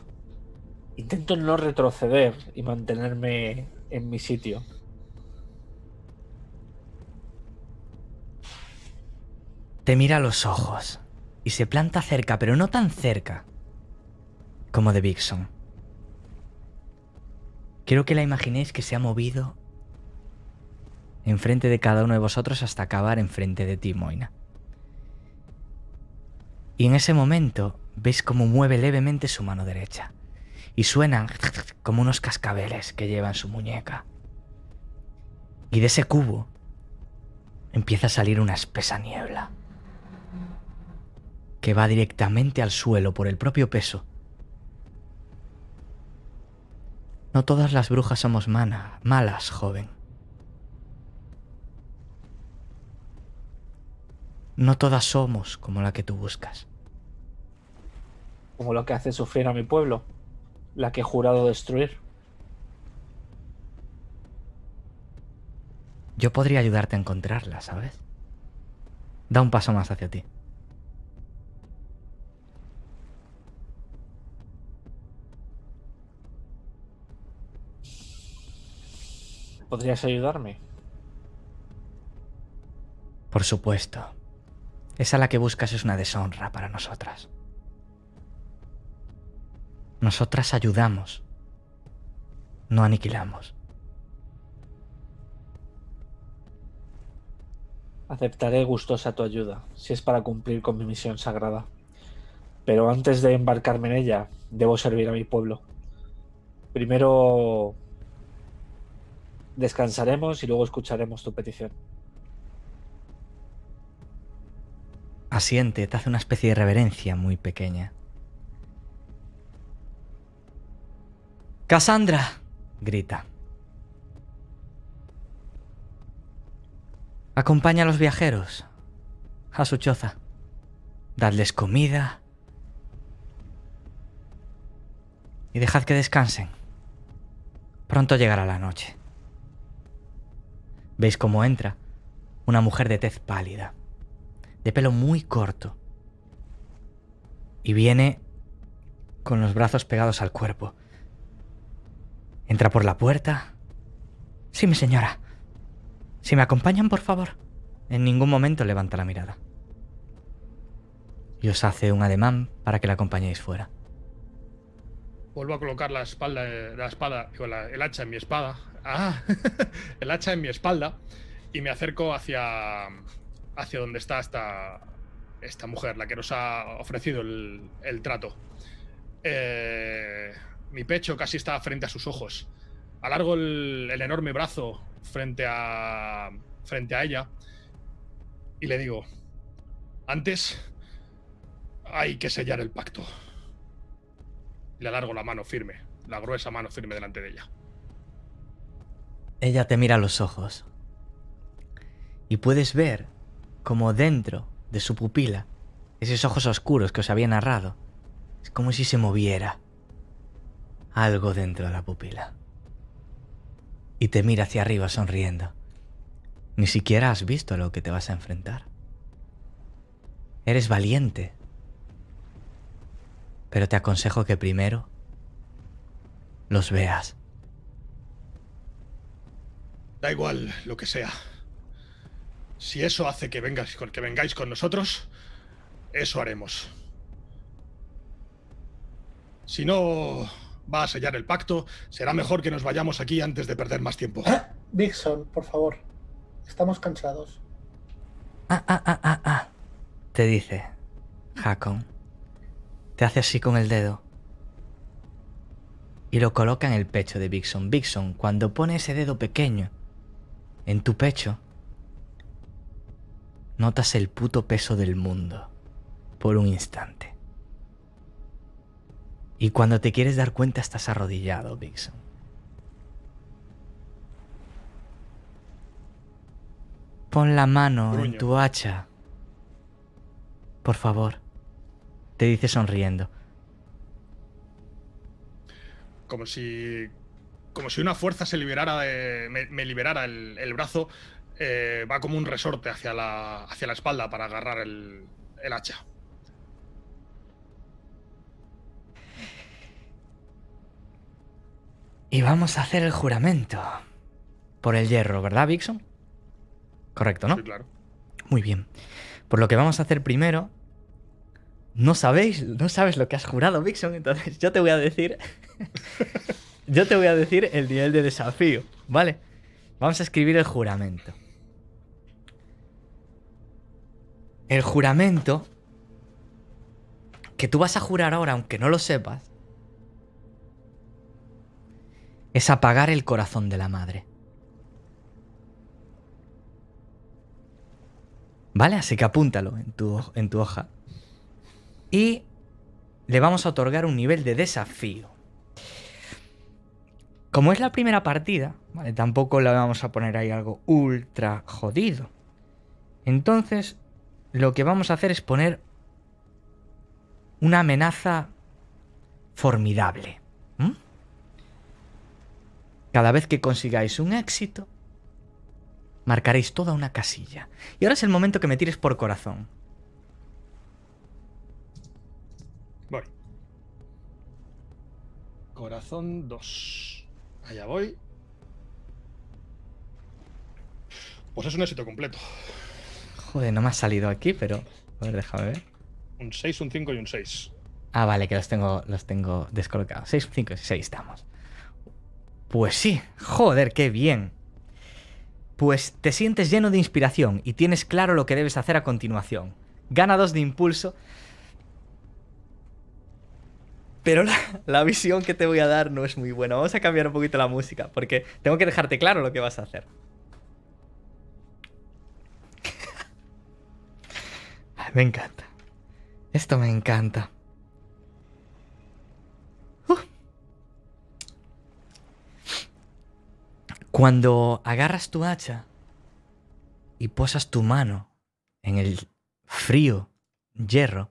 [SPEAKER 3] Intento no retroceder y mantenerme en mi sitio.
[SPEAKER 2] Te mira a los ojos y se planta cerca, pero no tan cerca como de Bigson. Quiero que la imaginéis que se ha movido enfrente de cada uno de vosotros hasta acabar enfrente de ti, Moina. Y en ese momento Ves cómo mueve levemente su mano derecha. Y suenan como unos cascabeles que lleva en su muñeca. Y de ese cubo empieza a salir una espesa niebla. Que va directamente al suelo por el propio peso. No todas las brujas somos malas, joven. No todas somos como la que tú buscas
[SPEAKER 3] como lo que hace sufrir a mi pueblo, la que he jurado destruir.
[SPEAKER 2] Yo podría ayudarte a encontrarla, ¿sabes? Da un paso más hacia ti.
[SPEAKER 3] ¿Podrías ayudarme?
[SPEAKER 2] Por supuesto. Esa la que buscas es una deshonra para nosotras. Nosotras ayudamos, no aniquilamos.
[SPEAKER 3] Aceptaré gustosa tu ayuda, si es para cumplir con mi misión sagrada. Pero antes de embarcarme en ella, debo servir a mi pueblo. Primero descansaremos y luego escucharemos tu petición.
[SPEAKER 2] Asiente, te hace una especie de reverencia muy pequeña. Cassandra, grita. Acompaña a los viajeros a su choza. Dadles comida. Y dejad que descansen. Pronto llegará la noche. Veis cómo entra una mujer de tez pálida, de pelo muy corto. Y viene con los brazos pegados al cuerpo, ¿Entra por la puerta? Sí, mi señora. Si me acompañan, por favor. En ningún momento levanta la mirada. Y os hace un ademán para que la acompañéis fuera.
[SPEAKER 5] Vuelvo a colocar la espalda, eh, la espada, el hacha en mi espada. Ah, el hacha en mi espalda. Y me acerco hacia, hacia donde está esta, esta mujer, la que nos ha ofrecido el, el trato. Eh, mi pecho casi está frente a sus ojos. Alargo el, enorme brazo frente a, frente a ella y le digo, antes hay que sellar el pacto. Le alargo la mano firme, la gruesa mano firme delante de ella.
[SPEAKER 2] Ella te mira a los ojos y puedes ver como dentro de su pupila, esos ojos oscuros que os había narrado, es como si se moviera algo dentro de la pupila. Y te mira hacia arriba sonriendo. Ni siquiera has visto lo que te vas a enfrentar. Eres valiente. Pero te aconsejo que primero los veas.
[SPEAKER 5] Da igual lo que sea. Si eso hace que, vengas, que vengáis con nosotros, eso haremos. Si no, va a sellar el pacto. Será mejor que nos vayamos aquí antes de perder más tiempo. Vixen, ¿Eh? por favor. Estamos
[SPEAKER 4] cansados. Ah,
[SPEAKER 2] ah, ah, ah, ah. Te dice, Hakon. Te hace así con el dedo. Y lo coloca en el pecho de Bixon. Bixon, cuando pone ese dedo pequeño en tu pecho, notas el puto peso del mundo por un instante. Y cuando te quieres dar cuenta estás arrodillado, Vixen. Pon la mano en tu hacha. Por favor, te dice sonriendo.
[SPEAKER 5] Como si, como si una fuerza se liberara me, liberara el, brazo, eh, va como un resorte hacia la, hacia la espalda para agarrar el, el hacha.
[SPEAKER 2] Y vamos a hacer el juramento. Por el hierro, ¿verdad, Vixen? Correcto, ¿no? Sí, claro. Muy bien. Por lo que vamos a hacer primero. No sabéis, no sabes lo que has jurado, Vixen, entonces yo te voy a decir. yo te voy a decir el nivel de desafío, ¿vale? Vamos a escribir el juramento. El juramento que tú vas a jurar ahora, aunque no lo sepas, es apagar el corazón de la madre. ¿Vale? Así que apúntalo en tu, en tu hoja. Y le vamos a otorgar un nivel de desafío. Como es la primera partida, ¿vale? tampoco le vamos a poner ahí algo ultra jodido. Entonces, lo que vamos a hacer es poner una amenaza formidable. Cada vez que consigáis un éxito, marcaréis toda una casilla. Y ahora es el momento que me tires por corazón.
[SPEAKER 5] Voy. Corazón 2. Allá voy. Pues es un éxito completo.
[SPEAKER 2] Joder, no me ha salido aquí, pero... A ver, déjame ver.
[SPEAKER 5] Un 6, un 5 y un 6.
[SPEAKER 2] Ah, vale, que los tengo, los tengo descolocados. 6, 5, y 6 estamos. Pues sí, joder, qué bien. Pues te sientes lleno de inspiración y tienes claro lo que debes hacer a continuación. Gana dos de impulso. Pero la, visión que te voy a dar no es muy buena. Vamos a cambiar un poquito la música, porque tengo que dejarte claro lo que vas a hacer. me encanta. Esto me encanta. Cuando agarras tu hacha y posas tu mano en el frío hierro,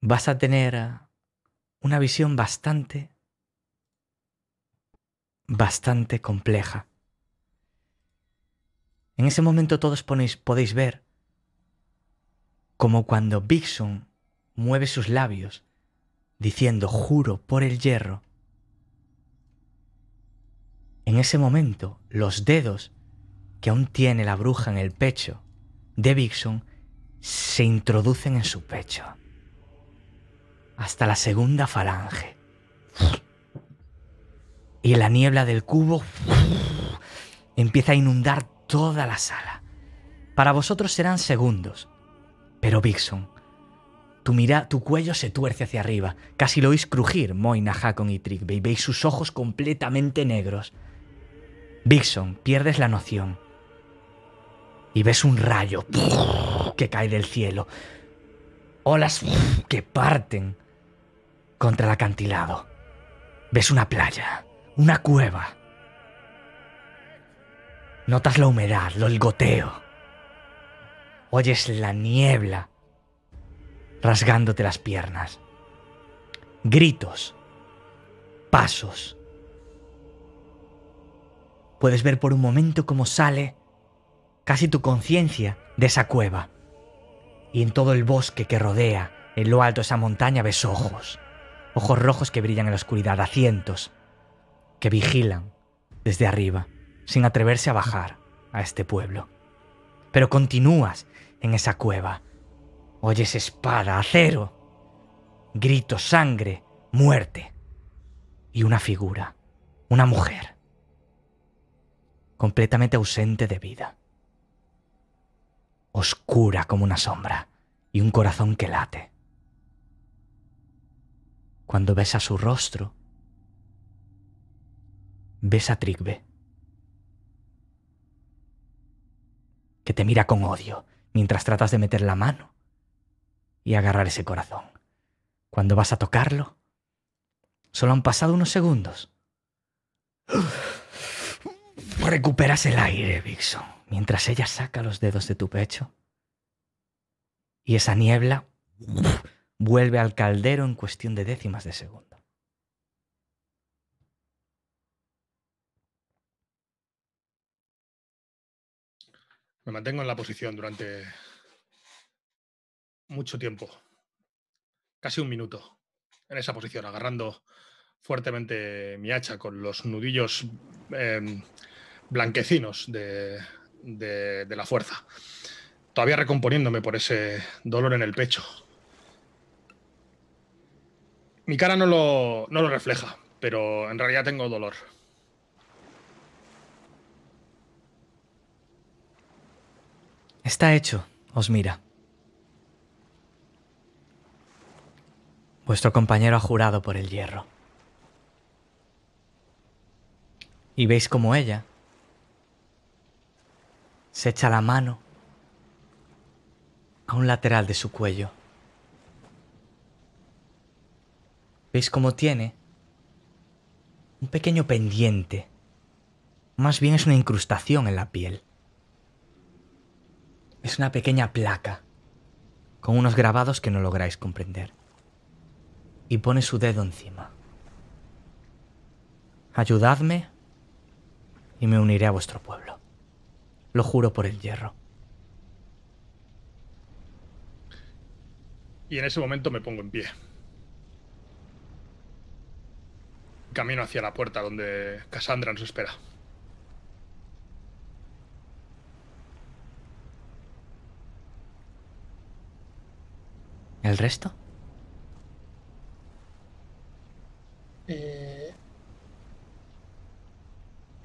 [SPEAKER 2] vas a tener eh, una visión bastante, bastante compleja. En ese momento todos podéis ver como cuando Vixen mueve sus labios diciendo, juro por el hierro. En ese momento, los dedos que aún tiene la bruja en el pecho de Vixen se introducen en su pecho, hasta la segunda falange. Y la niebla del cubo empieza a inundar toda la sala. Para vosotros serán segundos, pero Vixen tu, mira, tu cuello se tuerce hacia arriba. Casi lo oís crujir, Moina, Hakon y Y Veis sus ojos completamente negros. Vixon, pierdes la noción. Y ves un rayo que cae del cielo. Olas que parten contra el acantilado. Ves una playa, una cueva. Notas la humedad, lo el goteo. Oyes la niebla rasgándote las piernas. Gritos, pasos. Puedes ver por un momento cómo sale casi tu conciencia de esa cueva. Y en todo el bosque que rodea, en lo alto de esa montaña, ves ojos. Ojos rojos que brillan en la oscuridad a cientos, que vigilan desde arriba, sin atreverse a bajar a este pueblo. Pero continúas en esa cueva Oyes espada, acero, grito, sangre, muerte. Y una figura, una mujer, completamente ausente de vida. Oscura como una sombra y un corazón que late. Cuando ves a su rostro, ves a Trigbe, que te mira con odio mientras tratas de meter la mano y agarrar ese corazón. Cuando vas a tocarlo, solo han pasado unos segundos. Recuperas el aire, Vixon, mientras ella saca los dedos de tu pecho. Y esa niebla vuelve al caldero en cuestión de décimas de segundo.
[SPEAKER 5] Me mantengo en la posición durante mucho tiempo, casi un minuto, en esa posición, agarrando fuertemente mi hacha con los nudillos em, blanquecinos de, la fuerza. Todavía recomponiéndome por ese dolor en el pecho. Mi cara no lo, no lo refleja, pero en realidad tengo dolor.
[SPEAKER 2] Está hecho, os mira. Vuestro compañero ha jurado por el hierro. Y veis como ella se echa la mano a un lateral de su cuello. Veis como tiene un pequeño pendiente. Más bien es una incrustación en la piel. Es una pequeña placa con unos grabados que no lográis comprender y pone su dedo encima. Ayudadme y me uniré a vuestro pueblo. Lo juro por el
[SPEAKER 5] hierro. Y en ese momento me pongo en pie. Camino hacia la puerta donde Cassandra nos espera.
[SPEAKER 2] ¿El resto?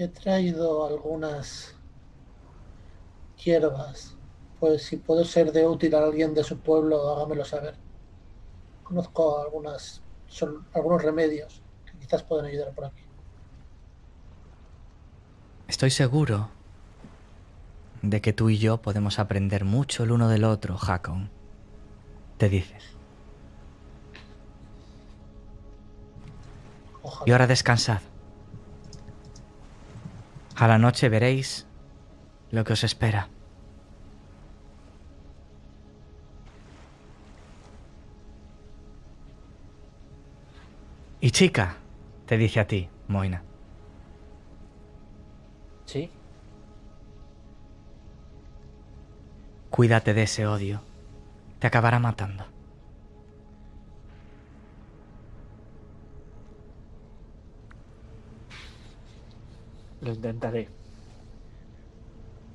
[SPEAKER 4] he traído algunas hierbas. Pues si puedo ser de útil a alguien de su pueblo, hágamelo saber. Conozco algunas, son algunos remedios que quizás pueden ayudar por aquí.
[SPEAKER 2] Estoy seguro de que tú y yo podemos aprender mucho el uno del otro, Hakon. Te dices. Y ahora descansad. A la noche veréis lo que os espera. Y chica, te dije a ti, Moina. Sí. Cuídate de ese odio. Te acabará matando.
[SPEAKER 3] Lo intentaré.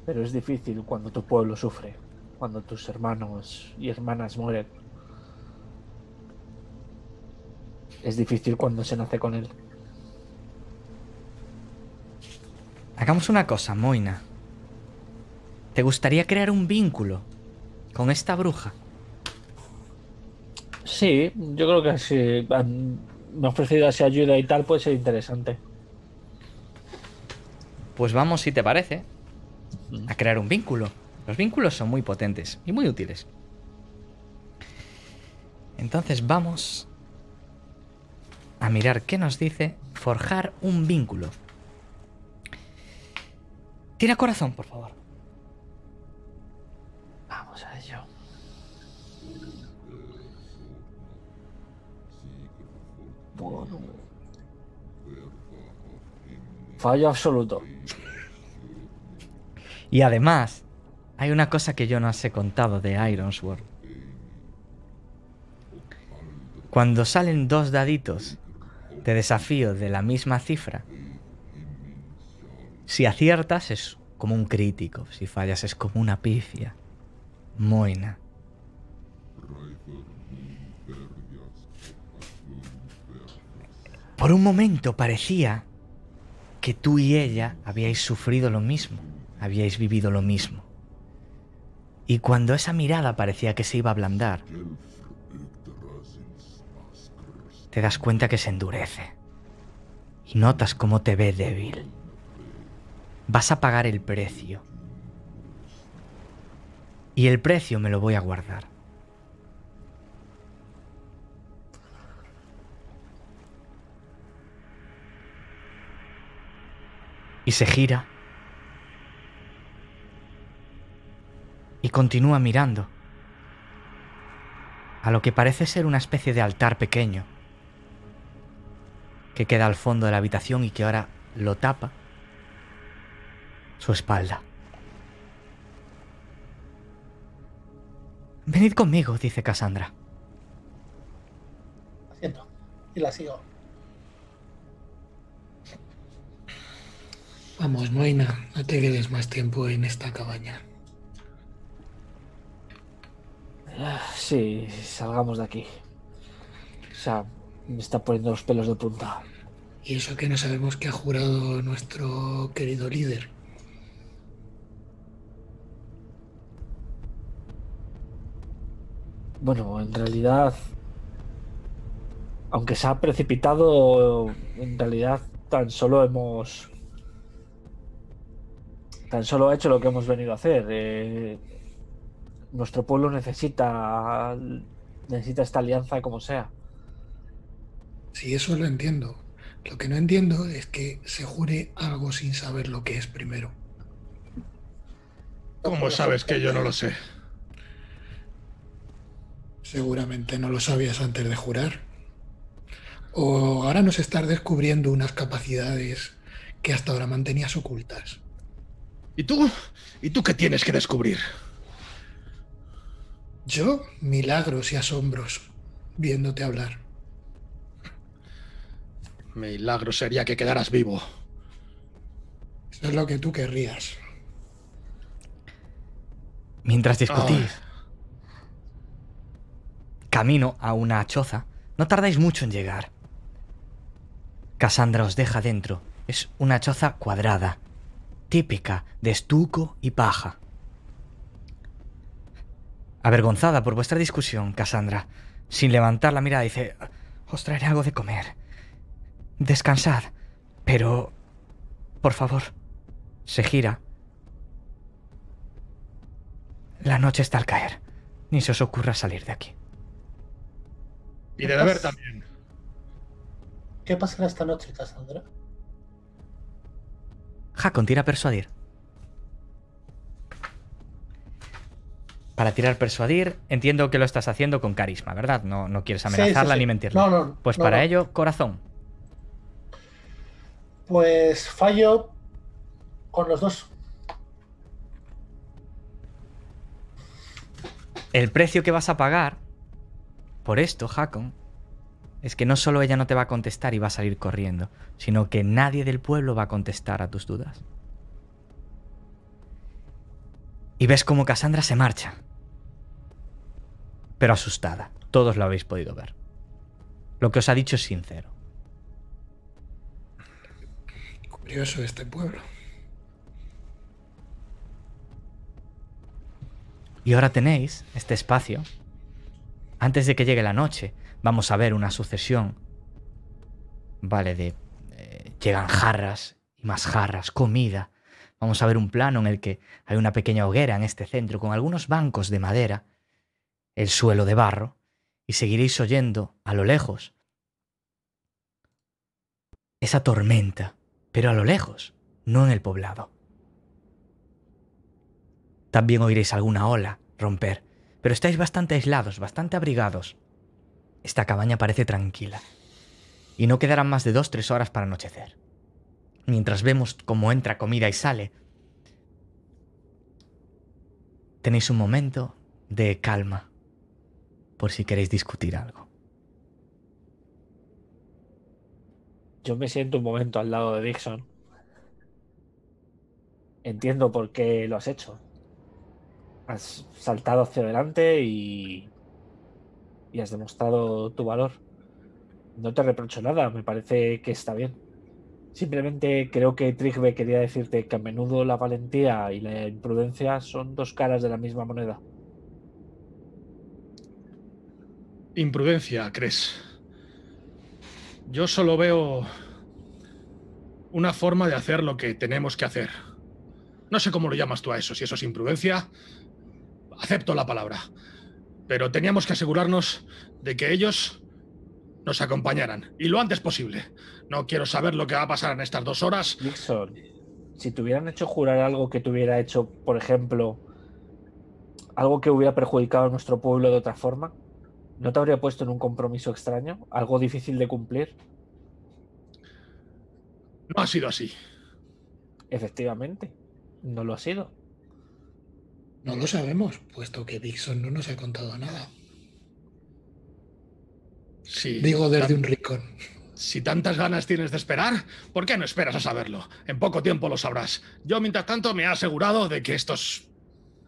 [SPEAKER 3] Pero es difícil cuando tu pueblo sufre, cuando tus hermanos y hermanas mueren. Es difícil cuando se nace con él.
[SPEAKER 2] Hagamos una cosa, Moina. ¿Te gustaría crear un vínculo
[SPEAKER 3] con esta bruja? Sí, yo creo que si me ha ofrecido ayuda y tal puede ser interesante.
[SPEAKER 2] Pues vamos, si te parece, a crear un vínculo. Los vínculos son muy potentes y muy útiles. Entonces vamos a mirar qué nos dice forjar un vínculo. Tira corazón, por favor.
[SPEAKER 3] Vamos a ello. Bueno. Fallo absoluto.
[SPEAKER 2] Y además, hay una cosa que yo no os he contado de Ironsword. Cuando salen dos daditos de desafío de la misma cifra, si aciertas es como un crítico, si fallas es como una pifia. Moina. Por un momento parecía que tú y ella habíais sufrido lo mismo, habíais vivido lo mismo. Y cuando esa mirada parecía que se iba a ablandar, te das cuenta que se endurece. Y notas cómo te ve débil. Vas a pagar el precio. Y el precio me lo voy a guardar. y se gira y continúa mirando a lo que parece ser una especie de altar pequeño que queda al fondo de la habitación y que ahora lo tapa su espalda. Venid conmigo, dice Cassandra.
[SPEAKER 4] Lo siento, y la sigo.
[SPEAKER 1] Vamos, Moina, no te quedes más tiempo en esta cabaña.
[SPEAKER 3] Ah, sí, salgamos de aquí. O sea, me está poniendo los pelos de punta. Y eso que no sabemos que ha jurado nuestro
[SPEAKER 1] querido líder.
[SPEAKER 3] Bueno, en realidad, aunque se ha precipitado, en realidad tan solo hemos Tan solo ha hecho lo que hemos venido a hacer. Eh, nuestro pueblo necesita, necesita esta alianza como sea. Sí, eso lo entiendo. Lo que no entiendo es que se jure algo sin
[SPEAKER 1] saber lo que es primero.
[SPEAKER 5] ¿Cómo sabes que yo no lo sé?
[SPEAKER 1] Seguramente no lo sabías antes de jurar. O ahora nos estás descubriendo unas capacidades que hasta ahora mantenías ocultas.
[SPEAKER 5] ¿Y tú? ¿Y tú qué tienes que descubrir?
[SPEAKER 1] Yo, milagros y asombros, viéndote hablar.
[SPEAKER 5] Milagro sería que quedaras vivo.
[SPEAKER 1] Eso es lo que tú querrías.
[SPEAKER 2] Mientras discutís, ah, camino a una choza.
[SPEAKER 1] No tardáis mucho
[SPEAKER 2] en llegar. Cassandra os deja dentro. Es una choza cuadrada, típica de estuco y paja. Avergonzada por vuestra discusión, Cassandra, sin levantar la mirada, dice, os traeré algo de comer. Descansad, pero... Por favor, se gira. La noche está al caer. Ni se os ocurra salir de aquí.
[SPEAKER 4] Y de haber también. ¿Qué pasará esta noche, Cassandra?
[SPEAKER 2] Hakon, tira persuadir. Para tirar persuadir, entiendo que lo estás haciendo con carisma, ¿verdad? No, no quieres amenazarla ni mentirla No, no, pues para ello, corazón.
[SPEAKER 4] Pues fallo con los dos.
[SPEAKER 2] El precio que vas a pagar por esto, Hakon, es que no solo ella no te va a contestar y va a salir corriendo, sino que nadie del pueblo va a contestar a tus dudas. Y ves como Cassandra se marcha. Pero asustada, todos lo habéis podido ver. Lo que os ha dicho es sincero.
[SPEAKER 1] Curioso este pueblo.
[SPEAKER 2] Y ahora tenéis este espacio antes de que llegue la noche, vamos a ver una sucesión, ¿vale? De eh, llegan jarras y más jarras, comida. Vamos a ver un plano en el que hay una pequeña hoguera en este centro con algunos bancos de madera, el suelo de barro, y seguiréis oyendo a lo lejos esa tormenta, pero a lo lejos, no en el poblado. También oiréis alguna ola romper, pero estáis bastante aislados, bastante abrigados. Esta cabaña parece tranquila. Y no quedarán más de dos, tres horas para anochecer. Mientras vemos cómo entra comida y sale, tenéis un momento de calma por si queréis discutir algo.
[SPEAKER 3] Yo me siento un momento al lado de Dixon. Entiendo por qué lo has hecho. Has saltado hacia adelante y y has demostrado tu valor. No te reprocho nada, me parece que está bien. Simplemente creo que Trigbe, quería decirte que a menudo la valentía y la imprudencia son dos caras de la misma moneda.
[SPEAKER 5] Imprudencia, crees. Yo solo veo una forma de hacer lo que tenemos que hacer. No sé cómo lo llamas tú a eso, si eso es imprudencia. Acepto la palabra pero teníamos que asegurarnos de que ellos nos acompañaran, y lo antes posible. No quiero saber lo que va a pasar en estas dos horas.
[SPEAKER 3] Nixon, si te hubieran hecho jurar algo que te hubiera hecho, por ejemplo, algo que hubiera perjudicado a nuestro pueblo de otra forma, ¿no te habría puesto en un compromiso extraño? ¿Algo difícil de cumplir? No ha sido así. Efectivamente, no lo ha sido. No lo sabemos, puesto que Dixon no nos ha contado nada. Sí, Digo desde
[SPEAKER 1] un
[SPEAKER 5] rincón. Si tantas ganas tienes de esperar, ¿por qué no esperas a saberlo? En poco tiempo lo sabrás. Yo, mientras tanto, me he asegurado de que estos.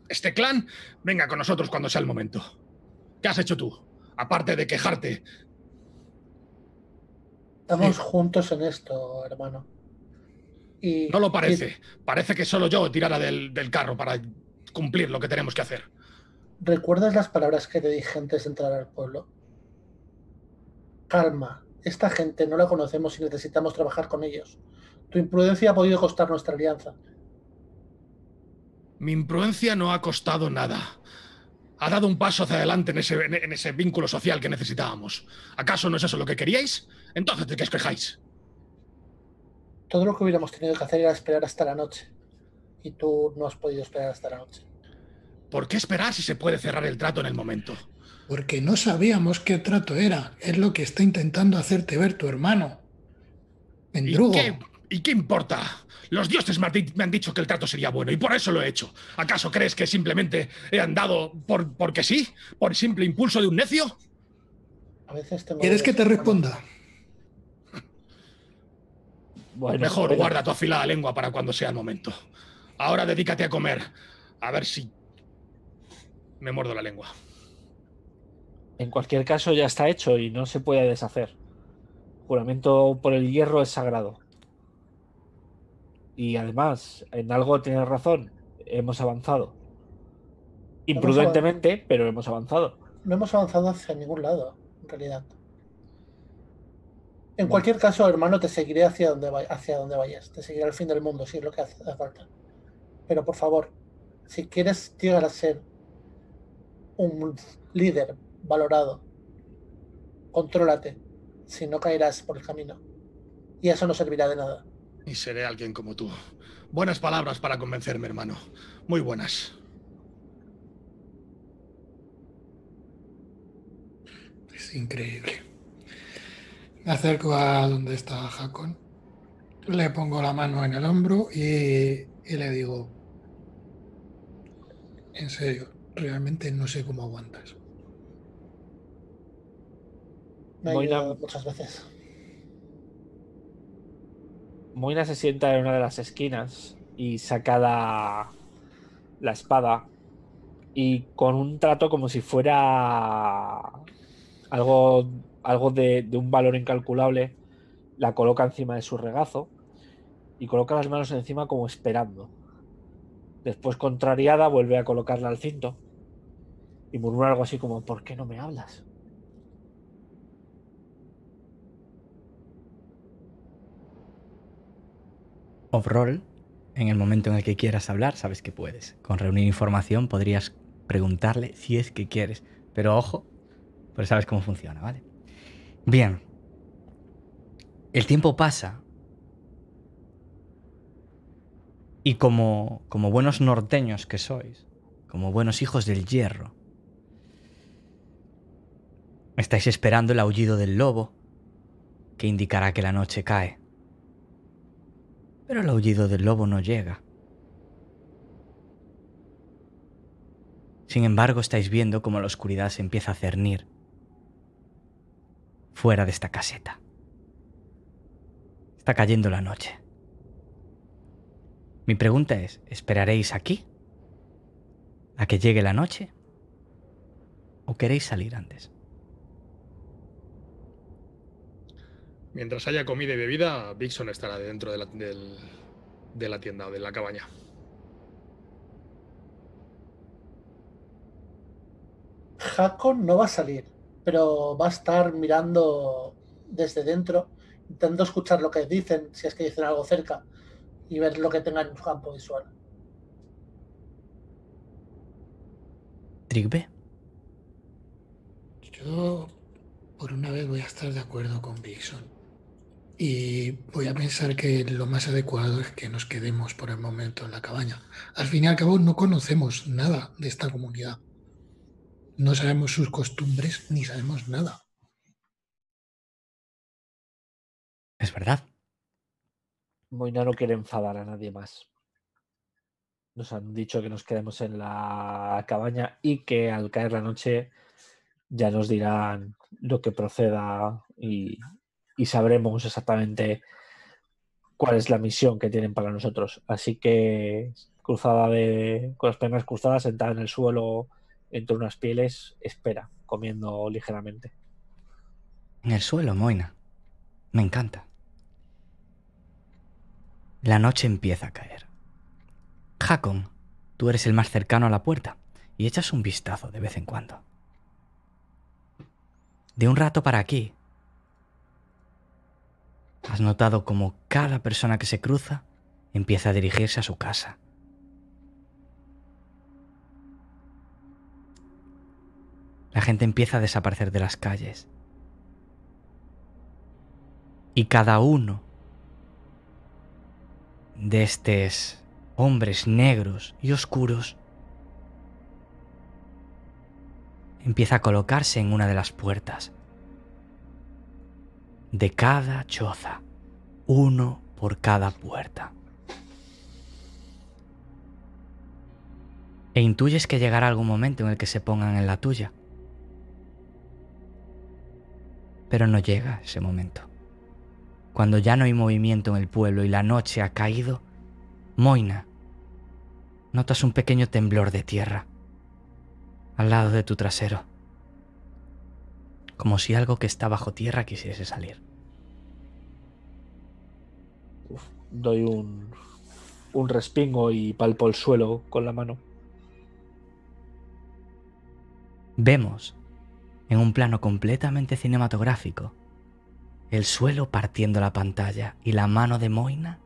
[SPEAKER 5] este clan venga con nosotros cuando sea el momento. ¿Qué has hecho tú? Aparte de quejarte. Estamos
[SPEAKER 4] juntos en esto, hermano. Y, no lo parece.
[SPEAKER 5] Parece que solo yo tirara del carro para cumplir lo que tenemos que hacer.
[SPEAKER 4] ¿Recuerdas las palabras que te dije antes de entrar al pueblo? calma, esta gente no la conocemos y necesitamos trabajar con ellos. Tu imprudencia ha podido costar nuestra alianza.
[SPEAKER 5] Mi imprudencia no ha costado nada. Ha dado un paso hacia adelante en ese, en ese vínculo social que necesitábamos. ¿Acaso no es eso lo que
[SPEAKER 4] queríais? Entonces, ¿de qué os quejáis? Todo lo que hubiéramos tenido que hacer era esperar hasta la noche. Y tú no has podido esperar hasta la noche.
[SPEAKER 5] ¿Por qué esperar si se
[SPEAKER 1] puede
[SPEAKER 4] cerrar el trato en el
[SPEAKER 5] momento?
[SPEAKER 1] Porque no sabíamos qué trato era. Es lo que está intentando hacerte ver tu hermano.
[SPEAKER 5] Mendrugo. ¿Y qué, importa? Los dioses me han dicho que el trato sería bueno y por eso lo he hecho. ¿Acaso crees que simplemente he andado por, porque sí? ¿Por simple impulso de un necio?
[SPEAKER 4] ¿Quieres que te responda?
[SPEAKER 3] Mejor pues
[SPEAKER 5] guarda tu afilada lengua para cuando sea el momento. Ahora dedícate a comer. A ver si me mordo la lengua.
[SPEAKER 3] En cualquier caso, ya está hecho y no se puede deshacer. Juramento por el hierro es sagrado. Y además, en algo tienes razón. Hemos avanzado. Imprudentemente, pero hemos avanzado.
[SPEAKER 4] No hemos avanzado hacia ningún lado, en realidad. En cualquier caso, hermano, te seguiré hacia donde, hacia donde vayas. Te seguiré al fin del mundo, si es lo que hace falta. Pero por favor, si quieres llegar a ser un líder valorado. Contrólate, si no caerás por el camino. Y eso no servirá de nada.
[SPEAKER 5] Y seré alguien como tú. Buenas palabras para convencerme, hermano. Muy buenas. Es increíble.
[SPEAKER 1] Me acerco a donde está Hakon. Le pongo la mano en el hombro y, y le digo, en serio, realmente no sé cómo aguantas.
[SPEAKER 3] Moina,
[SPEAKER 4] muchas veces.
[SPEAKER 3] Moina se sienta en una de las esquinas y saca la, espada y con un trato como si fuera algo, algo de, un valor incalculable, la coloca encima de su regazo y coloca las manos encima como esperando. Después, contrariada, vuelve a colocarla al cinto y murmura algo así como, ¿por qué no me hablas?
[SPEAKER 4] Off-roll,
[SPEAKER 2] en el momento en el que quieras hablar, sabes que puedes. Con reunir información podrías preguntarle si es que quieres. Pero ojo, pues sabes cómo funciona, ¿vale? Bien. El tiempo pasa. Y como, como buenos norteños que sois, como buenos hijos del hierro, Estáis esperando el aullido del lobo, que indicará que la noche cae. Pero el aullido del lobo no llega. Sin embargo, estáis viendo cómo la oscuridad se empieza a cernir fuera de esta caseta. Está cayendo la noche. Mi pregunta es, ¿esperaréis aquí? ¿A que llegue la noche? ¿O queréis salir antes?
[SPEAKER 5] Mientras haya comida y bebida, Vixen estará dentro de la, de la tienda o de la cabaña.
[SPEAKER 4] Hakon no va a salir, pero va a estar mirando desde dentro, intentando escuchar lo que dicen, si es que dicen algo cerca, y ver lo que tengan en su campo visual. Trigbe. Yo por una vez voy a estar de acuerdo
[SPEAKER 1] con Bixon y voy a pensar que lo más adecuado es que nos quedemos por el momento en la cabaña. Al fin y al cabo no conocemos nada de esta comunidad. No sabemos sus costumbres ni sabemos nada. Es verdad.
[SPEAKER 3] Moina no quiere enfadar a nadie más. Nos han dicho que nos quedemos en la cabaña y que al caer la noche ya nos dirán lo que proceda y y sabremos exactamente cuál es la misión que tienen para nosotros. Así que cruzada de con las piernas cruzadas, sentada en el suelo entre unas pieles, espera, comiendo ligeramente.
[SPEAKER 2] En el suelo, Moina. Me encanta. La noche empieza a caer. Hakon, tú eres el más cercano a la puerta y echas un vistazo de vez en cuando. De un rato para aquí, Has notado como cada persona que se cruza empieza a dirigirse a su casa. La gente empieza a desaparecer de las calles. Y cada uno de estos hombres negros y oscuros empieza a colocarse en una de las puertas de cada choza, uno por cada puerta. E intuyes que llegará algún momento en el que se pongan en la tuya. Pero no llega ese momento. Cuando ya no hay movimiento en el pueblo y la noche ha caído, Moina, notas un pequeño temblor de tierra al lado de tu trasero como si algo que está bajo tierra quisiese salir.
[SPEAKER 3] doy un, un respingo y palpo el suelo con la mano.
[SPEAKER 2] Vemos, en un plano completamente cinematográfico, el suelo partiendo la pantalla y la mano de Moina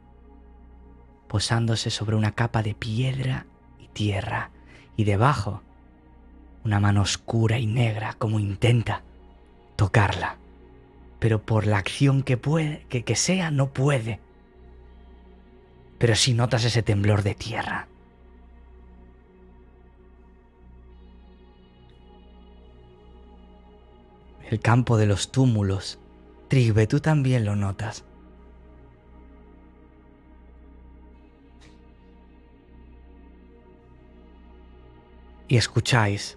[SPEAKER 2] posándose sobre una capa de piedra y tierra, y debajo una mano oscura y negra como intenta Carla, pero por la acción que, puede, que, sea no puede. Pero si notas ese temblor de tierra, el campo de los túmulos. Trigbe, tú también lo notas. Y escucháis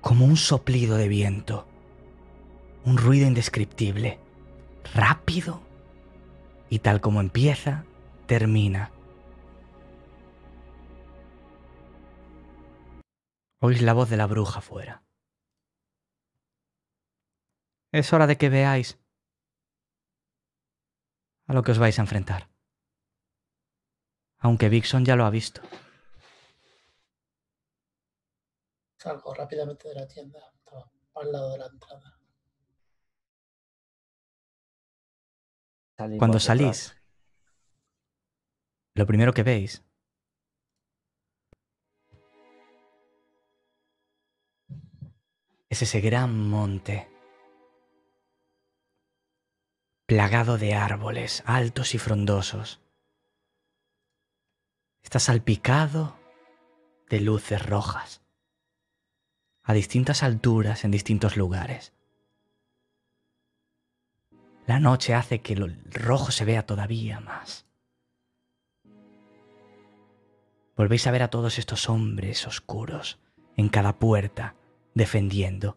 [SPEAKER 2] como un soplido de viento un ruido indescriptible, rápido, y tal como empieza, termina. Oís la voz de la bruja fuera. Es hora de que veáis a lo que os vais a enfrentar. Aunque Vixon ya lo ha visto.
[SPEAKER 4] Salgo rápidamente de la tienda, al lado de la entrada.
[SPEAKER 2] Cuando salís, lo primero que veis es ese gran monte plagado de árboles altos y frondosos. Está salpicado de luces rojas a distintas alturas en distintos lugares. La noche hace que el rojo se vea todavía más. Volvéis a ver a todos estos hombres oscuros en cada puerta, defendiendo.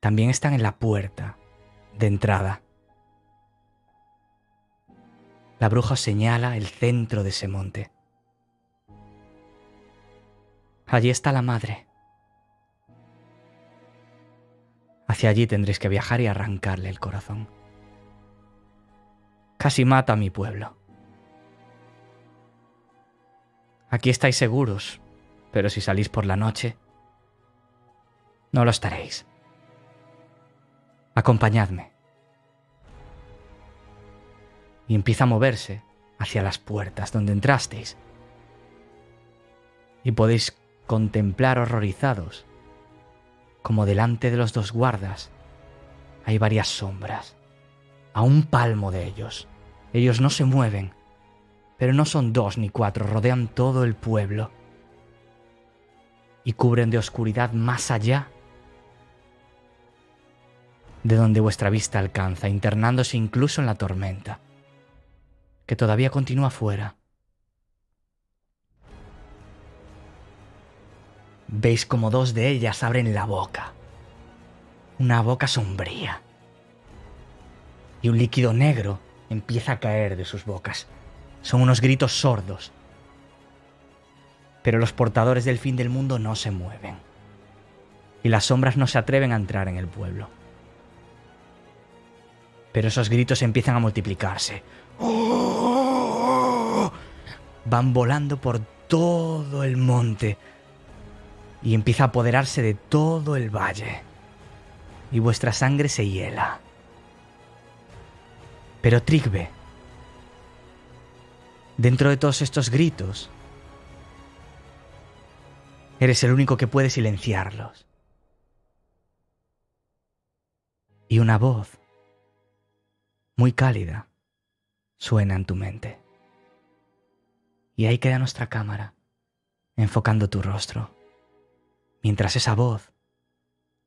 [SPEAKER 2] También están en la puerta de entrada. La bruja señala el centro de ese monte. Allí está la madre. Hacia allí tendréis que viajar y arrancarle el corazón. Casi mata a mi pueblo. Aquí estáis seguros, pero si salís por la noche, no lo estaréis. Acompañadme. Y empieza a moverse hacia las puertas donde entrasteis. Y podéis contemplar horrorizados como delante de los dos guardas, hay varias sombras, a un palmo de ellos. Ellos no se mueven, pero no son dos ni cuatro, rodean todo el pueblo y cubren de oscuridad más allá de donde vuestra vista alcanza, internándose incluso en la tormenta, que todavía continúa afuera. Veis como dos de ellas abren la boca. Una boca sombría. Y un líquido negro empieza a caer de sus bocas. Son unos gritos sordos. Pero los portadores del fin del mundo no se mueven. Y las sombras no se atreven a entrar en el pueblo. Pero esos gritos empiezan a multiplicarse. ¡Oh! Van volando por todo el monte y empieza a apoderarse de todo el valle. Y vuestra sangre se hiela. Pero Trigbe. dentro de todos estos gritos, eres el único que puede silenciarlos. Y una voz muy cálida suena en tu mente. Y ahí queda nuestra cámara, enfocando tu rostro mientras esa voz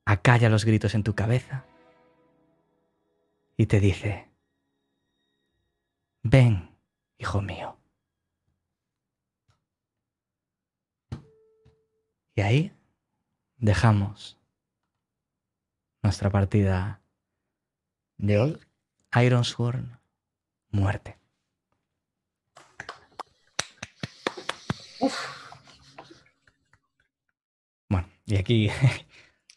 [SPEAKER 2] acalla los gritos en tu cabeza y te dice, ven, hijo mío. Y ahí dejamos nuestra partida de hoy. Iron Sworn muerte. Y aquí.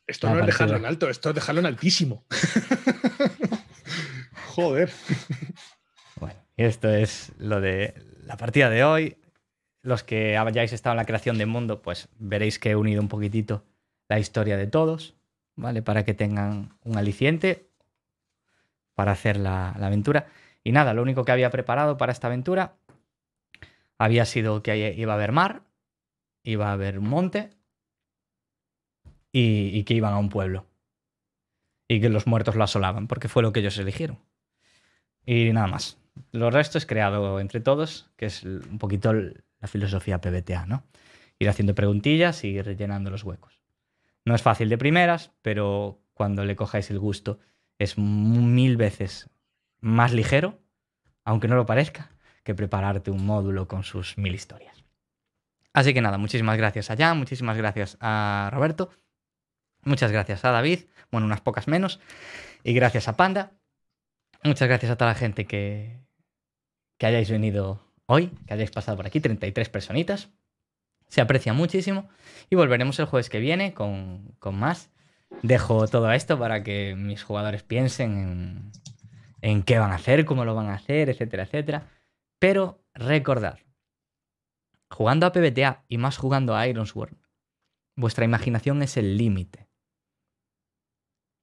[SPEAKER 5] Esto no es dejarlo en alto, esto es dejarlo en altísimo. Joder.
[SPEAKER 2] Bueno, esto es lo de la partida de hoy. Los que hayáis estado en la creación del mundo, pues veréis que he unido un poquitito la historia de todos, ¿vale? Para que tengan un aliciente para hacer la, la aventura. Y nada, lo único que había preparado para esta aventura había sido que iba a haber mar, iba a haber monte, y, que iban a un pueblo. Y que los muertos lo asolaban, porque fue lo que ellos eligieron. Y nada más. Lo resto es creado entre todos, que es un poquito la filosofía PBTA, ¿no? Ir haciendo preguntillas y rellenando los huecos. No es fácil de primeras, pero cuando le cojáis el gusto es mil veces más ligero, aunque no lo parezca, que prepararte un módulo con sus mil historias. Así que nada, muchísimas gracias a Jan, muchísimas gracias a Roberto Muchas gracias a David, bueno, unas pocas menos. Y gracias a Panda. Muchas gracias a toda la gente que, que hayáis venido hoy, que hayáis pasado por aquí, 33 personitas. Se aprecia muchísimo. Y volveremos el jueves que viene con, más. Dejo todo esto para que mis jugadores piensen en, qué van a hacer, cómo lo van a hacer, etcétera, etcétera. Pero recordad, jugando a PBTA y más jugando a Ironsworn, vuestra imaginación es el límite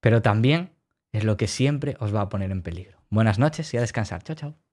[SPEAKER 2] pero también es lo que siempre
[SPEAKER 1] os va a poner en peligro. Buenas noches y a descansar. Chao, chao.